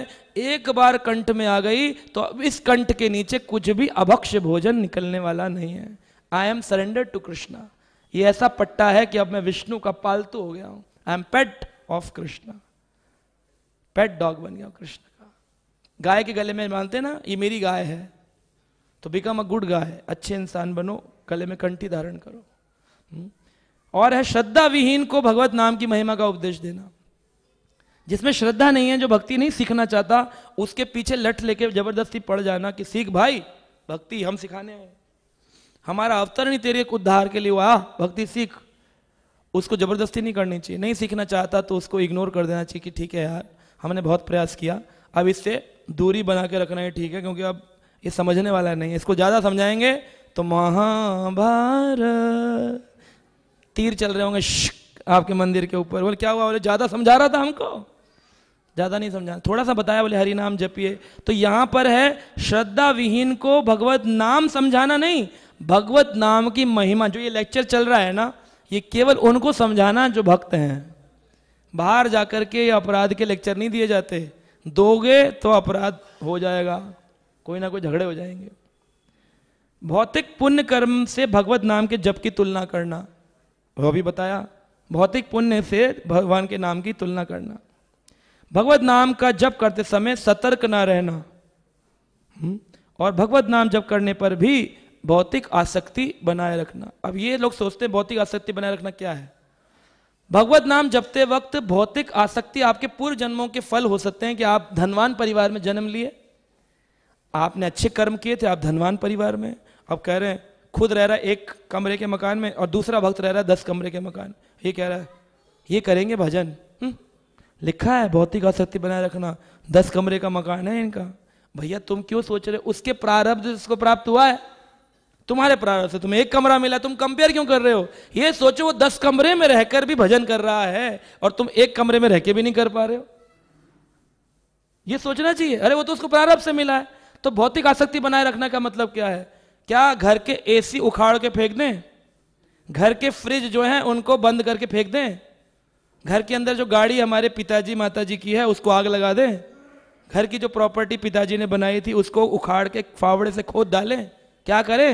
एक बार कंठ में आ गई तो अब इस कंठ के नीचे कुछ भी अभक्ष भोजन निकलने वाला नहीं है I am surrender to Krishna ये ऐसा पट्टा है कि अब मैं विष्णु का पालतू हो गया हूं I am pet of Krishna pet dog बन गया कृष्ण का गाय के गले में मानते ना ये मेरी गाय है तो बिकम अ गुड गाय अच्छे इंसान बनो गले में कंठी धारण करो हम्म? और है श्रद्धा विहीन को भगवत नाम की महिमा का उपदेश देना जिसमें श्रद्धा नहीं है जो भक्ति नहीं सीखना चाहता उसके पीछे लठ लेके जबरदस्ती पड़ जाना कि सीख भाई भक्ति हम सिखाने हैं हमारा अवतर नहीं तेरे उद्धार के लिए वाह भक्ति सीख उसको जबरदस्ती नहीं करनी चाहिए नहीं सीखना चाहता तो उसको इग्नोर कर देना चाहिए कि ठीक है यार हमने बहुत प्रयास किया अब इससे दूरी बना के रखना ही ठीक है क्योंकि अब ये समझने वाला नहीं है इसको ज़्यादा समझाएंगे तो महाभार तीर चल रहे होंगे आपके मंदिर के ऊपर बोले क्या हुआ बोले ज़्यादा समझा रहा था हमको ज़्यादा नहीं समझा थोड़ा सा बताया बोले हरि नाम जपिए तो यहाँ पर है श्रद्धा विहीन को भगवत नाम समझाना नहीं भगवत नाम की महिमा जो ये लेक्चर चल रहा है ना ये केवल उनको समझाना जो भक्त हैं बाहर जाकर के अपराध के लेक्चर नहीं दिए जाते दोगे तो अपराध हो जाएगा कोई ना कोई झगड़े हो जाएंगे भौतिक पुण्य कर्म से भगवत नाम के जप की तुलना करना वह भी बताया भौतिक पुण्य से भगवान के नाम की तुलना करना भगवत नाम का जप करते समय सतर्क ना रहना हम्म, और भगवत नाम जप करने पर भी भौतिक आसक्ति बनाए रखना अब ये लोग सोचते हैं भौतिक आसक्ति बनाए रखना क्या है भगवत नाम जपते वक्त भौतिक आसक्ति आपके पूर्व जन्मों के फल हो सकते हैं कि आप धनवान परिवार में जन्म लिए आपने अच्छे कर्म किए थे आप धनवान परिवार में अब कह रहे हैं खुद रह रहा है एक कमरे के मकान में और दूसरा भक्त रह रहा है दस कमरे के मकान ये कह रहा है ये करेंगे भजन हुँ? हम्म। लिखा है भौतिक आसक्ति बनाए रखना दस कमरे का मकान है इनका भैया तुम क्यों सोच रहे उसके प्रारब्ध इसको प्राप्त हुआ है तुम्हारे प्रारंभ से तुम्हें एक कमरा मिला तुम कंपेयर क्यों कर रहे हो ये सोचो वो दस कमरे में रहकर भी भजन कर रहा है और तुम एक कमरे में रहकर भी नहीं कर पा रहे हो ये सोचना चाहिए अरे वो तो उसको प्रारंभ से मिला है तो भौतिक आसक्ति बनाए रखने का मतलब क्या है क्या घर के एसी उखाड़ के फेंक दें घर के फ्रिज जो है उनको बंद करके फेंक दें घर के अंदर जो गाड़ी हमारे पिताजी माताजी की है उसको आग लगा दें घर की जो प्रॉपर्टी पिताजी ने बनाई थी उसको उखाड़ के फावड़े से खोद डालें क्या करें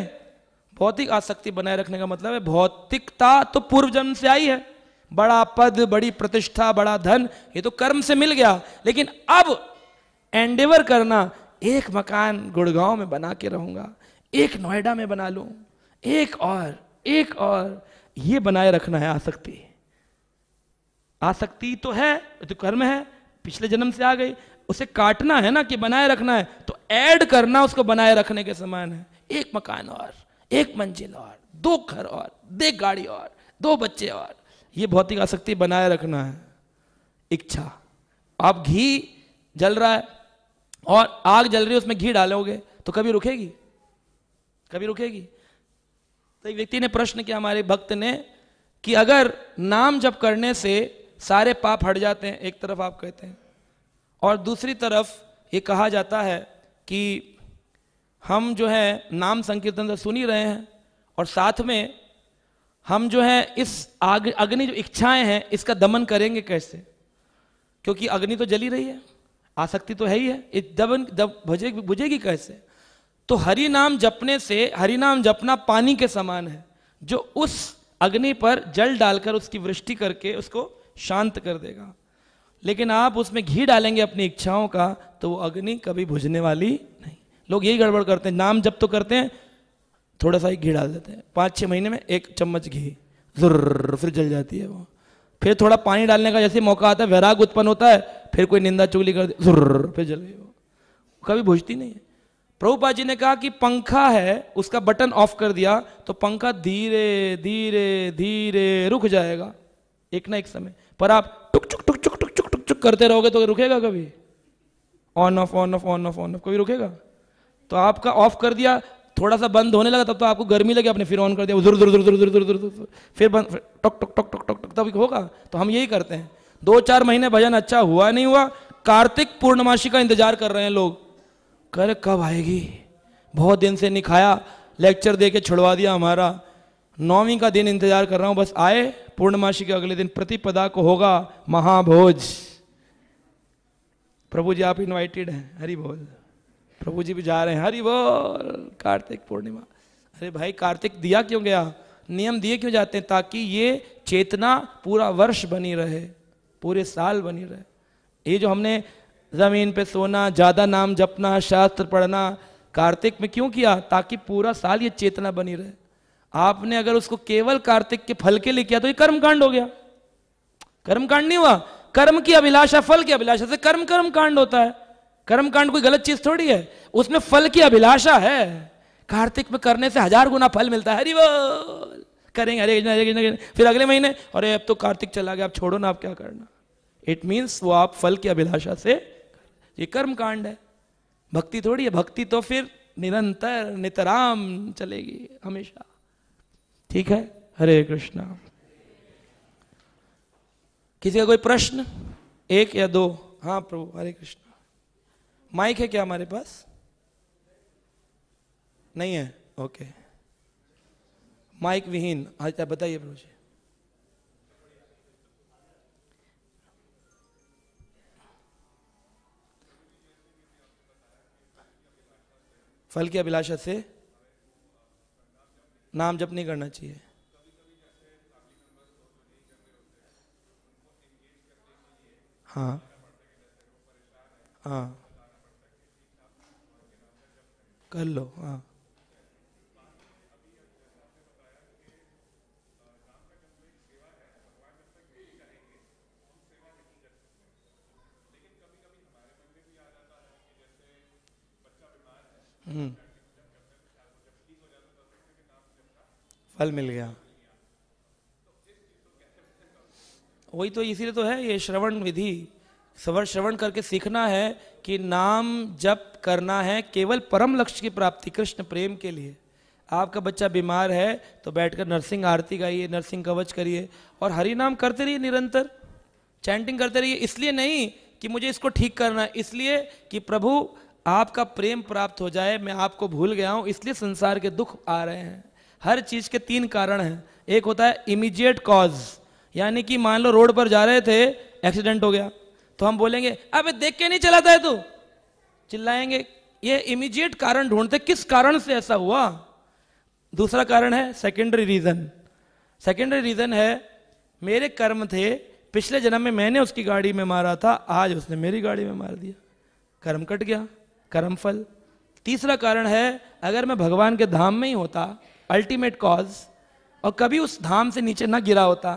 भौतिक आसक्ति बनाए रखने का मतलब है भौतिकता तो पूर्व जन्म से आई है बड़ा पद बड़ी प्रतिष्ठा बड़ा धन ये तो कर्म से मिल गया लेकिन अब एंडेवर करना एक मकान गुड़गांव में बना के रहूंगा एक नोएडा में बना लू एक और एक और ये बनाए रखना है आसक्ति आसक्ति तो है तो कर्म है पिछले जन्म से आ गई उसे काटना है ना कि बनाए रखना है तो ऐड करना उसको बनाए रखने के समान है एक मकान और एक मंजिल और दो घर और दे गाड़ी और दो बच्चे और ये भौतिक आसक्ति बनाए रखना है इच्छा आप घी जल रहा है और आग जल रही है उसमें घी डालोगे तो कभी रुकेगी कभी रुकेगी तो एक व्यक्ति ने प्रश्न किया हमारे भक्त ने कि अगर नाम जप करने से सारे पाप हट जाते हैं एक तरफ आप कहते हैं और दूसरी तरफ ये कहा जाता है कि हम जो है नाम संकीर्तन तो सुन ही रहे हैं और साथ में हम जो है इस आग अग्नि जो इच्छाएं हैं इसका दमन करेंगे कैसे क्योंकि अग्नि तो जली रही है आसक्ति तो है ही है दमन दब भुजेगी भुजेगी कैसे तो हरि नाम जपने से हरि नाम जपना पानी के समान है जो उस अग्नि पर जल डालकर उसकी वृष्टि करके उसको शांत कर देगा लेकिन आप उसमें घी डालेंगे अपनी इच्छाओं का तो वो अग्नि कभी भुजने वाली लोग यही गड़बड़ करते हैं नाम जब तो करते हैं थोड़ा सा ही घी डाल देते हैं पाँच छः महीने में एक चम्मच घी जुर्र फिर जल जाती है वो फिर थोड़ा पानी डालने का जैसे मौका आता है वैराग उत्पन्न होता है फिर कोई निंदा चुगली कर दे जुर्र फिर जल गई वो कभी भूजती नहीं है प्रभुपा जी ने कहा कि पंखा है उसका बटन ऑफ कर दिया तो पंखा धीरे धीरे धीरे रुक जाएगा एक ना एक समय पर आप टुक चुक टुक चुक टुक चुक टुक चुक करते रहोगे तो रुकेगा कभी on off on off on off on off कभी रुकेगा तो आपका ऑफ कर दिया थोड़ा सा बंद होने लगा तब तो आपको गर्मी लगी आपने फिर ऑन कर दिया उधर उधर उधर उधर उधर उधर फिर बंद टक टक टक टक टक टक तब होगा तो हम यही करते हैं दो चार महीने भजन अच्छा हुआ नहीं हुआ कार्तिक पूर्णमासी का इंतजार कर रहे हैं लोग कर कब आएगी बहुत दिन से नहीं खाया लेक्चर दे के छुड़वा दिया हमारा नौवीं का दिन इंतजार कर रहा हूँ बस आए पूर्णमासी के अगले दिन प्रतिपदा को होगा महाभोज प्रभु जी आप इन्वाइटेड हैं हरी बोल प्रभु जी भी जा रहे हैं हरि बोल कार्तिक पूर्णिमा अरे भाई कार्तिक दिया क्यों गया नियम दिए क्यों जाते हैं ताकि ये चेतना पूरा वर्ष बनी रहे पूरे साल बनी रहे ये जो हमने ज़मीन पे सोना ज़्यादा नाम जपना शास्त्र पढ़ना कार्तिक में क्यों किया ताकि पूरा साल ये चेतना बनी रहे आपने अगर उसको केवल कार्तिक के फल के लिए किया तो ये कर्मकांड हो गया कर्मकांड नहीं हुआ कर्म की अभिलाषा फल की अभिलाषा से कर्म कर्म कांड होता है कर्म कांड कोई गलत चीज थोड़ी है उसमें फल की अभिलाषा है कार्तिक में करने से हजार गुना फल मिलता है हरी बोल करेंगे हरे कृष्ण हरे कृष्ण फिर अगले महीने अरे अब तो कार्तिक चला गया आप छोड़ो ना आप क्या करना इट मीन्स वो आप फल की अभिलाषा से ये कर्म कांड है भक्ति थोड़ी है भक्ति तो फिर निरंतर नितराम चलेगी हमेशा ठीक है हरे कृष्णा किसी का कोई प्रश्न एक या दो हाँ प्रभु हरे कृष्ण माइक है क्या हमारे पास नहीं है ओके माइक विहीन अच्छा बताइए प्रभु जी फल की अभिलाषा से नाम जप नहीं करना चाहिए हाँ हाँ कर लो हाँ हम्म। फल मिल गया वही तो इसीलिए तो है ये श्रवण विधि सवर श्रवण करके सीखना है कि नाम जप करना है केवल परम लक्ष्य की प्राप्ति कृष्ण प्रेम के लिए आपका बच्चा बीमार है तो बैठकर नरसिंह आरती गाइए नरसिंह कवच करिए और हरि नाम करते रहिए निरंतर चैंटिंग करते रहिए इसलिए नहीं कि मुझे इसको ठीक करना है इसलिए कि प्रभु आपका प्रेम प्राप्त हो जाए मैं आपको भूल गया हूँ इसलिए संसार के दुख आ रहे हैं हर चीज़ के तीन कारण हैं एक होता है इमीजिएट कॉज यानी कि मान लो रोड पर जा रहे थे एक्सीडेंट हो गया तो हम बोलेंगे अबे देख के नहीं चलाता है तू चिल्लाएंगे ये इमीडिएट कारण ढूंढते किस कारण से ऐसा हुआ दूसरा कारण है सेकेंडरी रीजन सेकेंडरी रीजन है मेरे कर्म थे पिछले जन्म में मैंने उसकी गाड़ी में मारा था आज उसने मेरी गाड़ी में मार दिया कर्म कट गया कर्म फल तीसरा कारण है अगर मैं भगवान के धाम में ही होता अल्टीमेट कॉज और कभी उस धाम से नीचे ना गिरा होता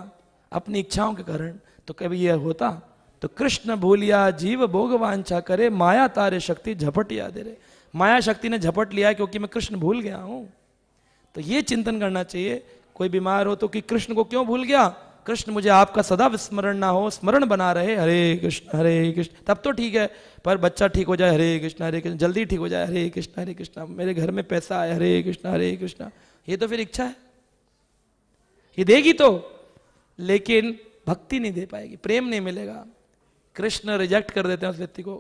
अपनी इच्छाओं के कारण तो कभी यह होता तो कृष्ण भूलिया जीव भोगवांछा करे माया तारे शक्ति झपटिया दे रे माया शक्ति ने झपट लिया क्योंकि मैं कृष्ण भूल गया हूं तो ये चिंतन करना चाहिए कोई बीमार हो तो कि कृष्ण को क्यों भूल गया कृष्ण मुझे आपका सदा विस्मरण ना हो स्मरण बना रहे हरे कृष्ण हरे कृष्ण तब तो ठीक है पर बच्चा ठीक हो जाए हरे कृष्ण हरे कृष्ण जल्दी ठीक हो जाए हरे कृष्ण हरे कृष्ण मेरे घर में पैसा आए हरे कृष्ण हरे कृष्ण ये तो फिर इच्छा है ये देगी तो लेकिन भक्ति नहीं दे पाएगी प्रेम नहीं मिलेगा कृष्ण रिजेक्ट कर देते हैं उस व्यक्ति को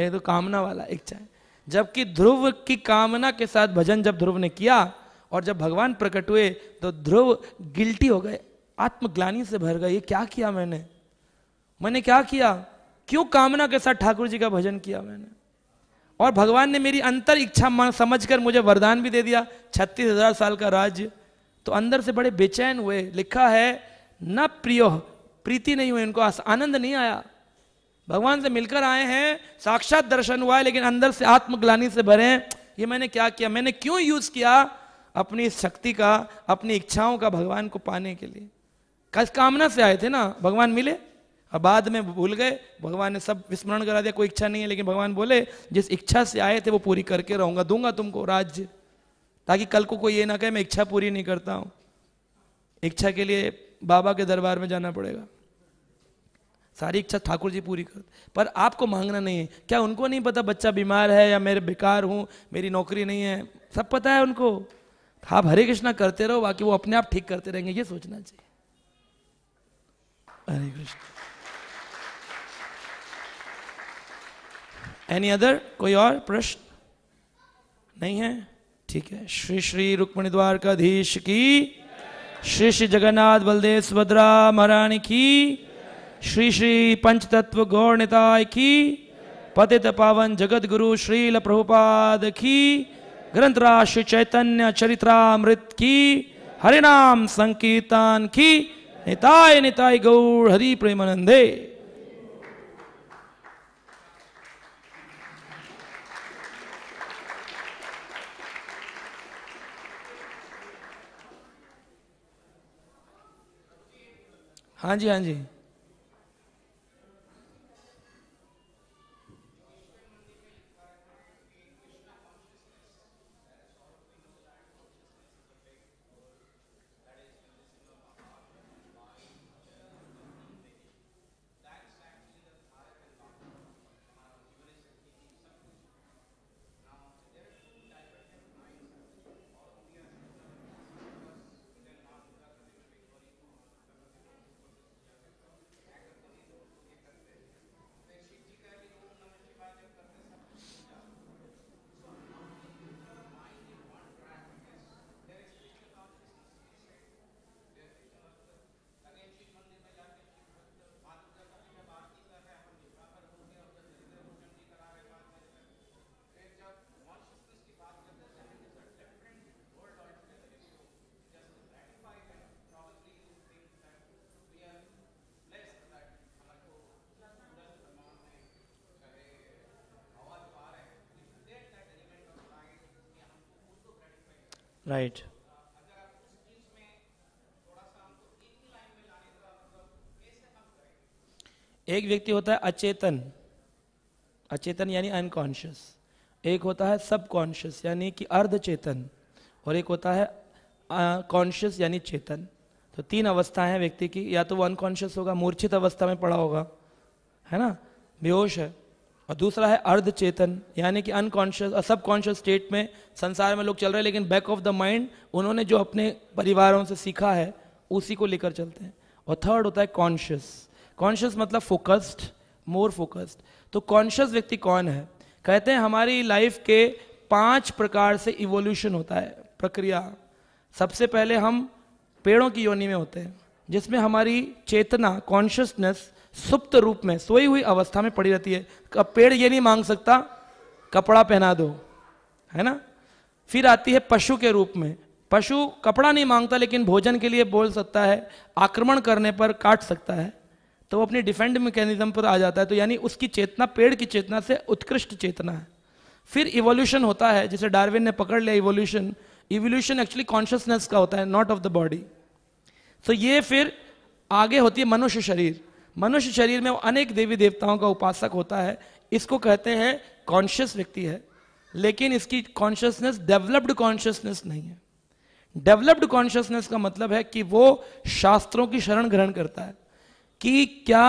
ये तो कामना वाला इच्छा है जबकि ध्रुव की कामना के साथ भजन जब ध्रुव ने किया और जब भगवान प्रकट हुए तो ध्रुव गिल्टी हो गए आत्मग्लानी से भर गए ये क्या किया मैंने मैंने क्या किया क्यों कामना के साथ ठाकुर जी का भजन किया मैंने और भगवान ने मेरी अंतर इच्छा समझ कर मुझे वरदान भी दे दिया छत्तीस हजार साल का राज्य तो अंदर से बड़े बेचैन हुए लिखा है न प्रियो प्रीति नहीं हुई उनको आनंद नहीं आया भगवान से मिलकर आए हैं साक्षात दर्शन हुआ है लेकिन अंदर से आत्मग्लानी से भरे हैं ये मैंने क्या किया मैंने क्यों यूज किया अपनी शक्ति का अपनी इच्छाओं का भगवान को पाने के लिए कल कामना से आए थे ना भगवान मिले और बाद में भूल गए भगवान ने सब विस्मरण करा दिया कोई इच्छा नहीं है लेकिन भगवान बोले जिस इच्छा से आए थे वो पूरी करके रहूंगा दूंगा तुमको राज्य ताकि कल को कोई ये ना कहे मैं इच्छा पूरी नहीं करता हूँ इच्छा के लिए बाबा के दरबार में जाना पड़ेगा सारी इच्छा ठाकुर जी पूरी कर पर आपको मांगना नहीं है क्या उनको नहीं पता बच्चा बीमार है या मेरे बेकार हूँ मेरी नौकरी नहीं है सब पता है उनको आप हरे कृष्णा करते रहो बाकी वो अपने आप ठीक करते रहेंगे ये सोचना चाहिए हरे कृष्ण एनी अदर कोई और प्रश्न नहीं है ठीक है श्री श्री रुक्मणी द्वारकाधीश की श्री श्री जगन्नाथ बलदेव सुभद्रा महारानी की श्री श्री पंचतत्व गौर निताय की पतित पावन जगत गुरु श्रील प्रभुपाद की ग्रंथ राशि चैतन्य चरित्रामृत की हरिनाम संकीर्तन की निताय निताय गौर हरि प्रेमानंदे हाँ जी हाँ जी राइट एक व्यक्ति होता है अचेतन अचेतन यानी अनकॉन्शियस एक होता है सब कॉन्शियस यानी कि अर्ध चेतन और एक होता है कॉन्शियस यानी चेतन तो तीन अवस्थाएं हैं व्यक्ति की या तो वो अनकॉन्शियस होगा मूर्छित अवस्था में पड़ा होगा है ना बेहोश है और दूसरा है अर्ध चेतन यानी कि अनकॉन्शियस और कॉन्शियस स्टेट में संसार में लोग चल रहे हैं लेकिन बैक ऑफ द माइंड उन्होंने जो अपने परिवारों से सीखा है उसी को लेकर चलते हैं और थर्ड होता है कॉन्शियस कॉन्शियस मतलब फोकस्ड मोर फोकस्ड तो कॉन्शियस व्यक्ति कौन है कहते हैं हमारी लाइफ के पांच प्रकार से इवोल्यूशन होता है प्रक्रिया सबसे पहले हम पेड़ों की योनि में होते हैं जिसमें हमारी चेतना कॉन्शियसनेस सुप्त रूप में सोई हुई अवस्था में पड़ी रहती है अब पेड़ ये नहीं मांग सकता कपड़ा पहना दो है ना फिर आती है पशु के रूप में पशु कपड़ा नहीं मांगता लेकिन भोजन के लिए बोल सकता है आक्रमण करने पर काट सकता है तो वो अपनी डिफेंड मैकेनिज्म पर आ जाता है तो यानी उसकी चेतना पेड़ की चेतना से उत्कृष्ट चेतना है फिर इवोल्यूशन होता है जिसे डार्विन ने पकड़ लिया इवोल्यूशन इवोल्यूशन एक्चुअली कॉन्शियसनेस का होता है नॉट ऑफ द बॉडी तो ये फिर आगे होती है मनुष्य शरीर मनुष्य शरीर में अनेक देवी देवताओं का उपासक होता है इसको कहते हैं कॉन्शियस व्यक्ति है लेकिन इसकी कॉन्शियसनेस डेवलप्ड कॉन्शियसनेस नहीं है डेवलप्ड कॉन्शियसनेस का मतलब है कि वो शास्त्रों की शरण ग्रहण करता है कि क्या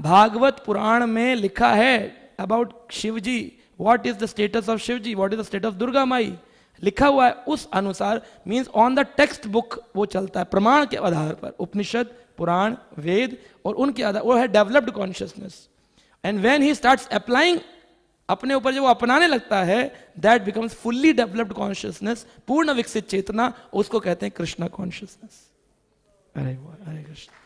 भागवत पुराण में लिखा है about Shiv ji what is the status of Shiv ji what is the status of Durga माई लिखा हुआ है उस अनुसार means on the text book वो चलता है प्रमाण के आधार पर उपनिषद पुराण वेद और उनके आधार वो है developed consciousness and when he start applying अपने ऊपर जब वो अपनाने लगता है that becomes fully developed consciousness पूर्ण विकसित चेतना उसको कहते हैं कृष्णा कॉन्शियसनेस अरे हरे अरे कृष्ण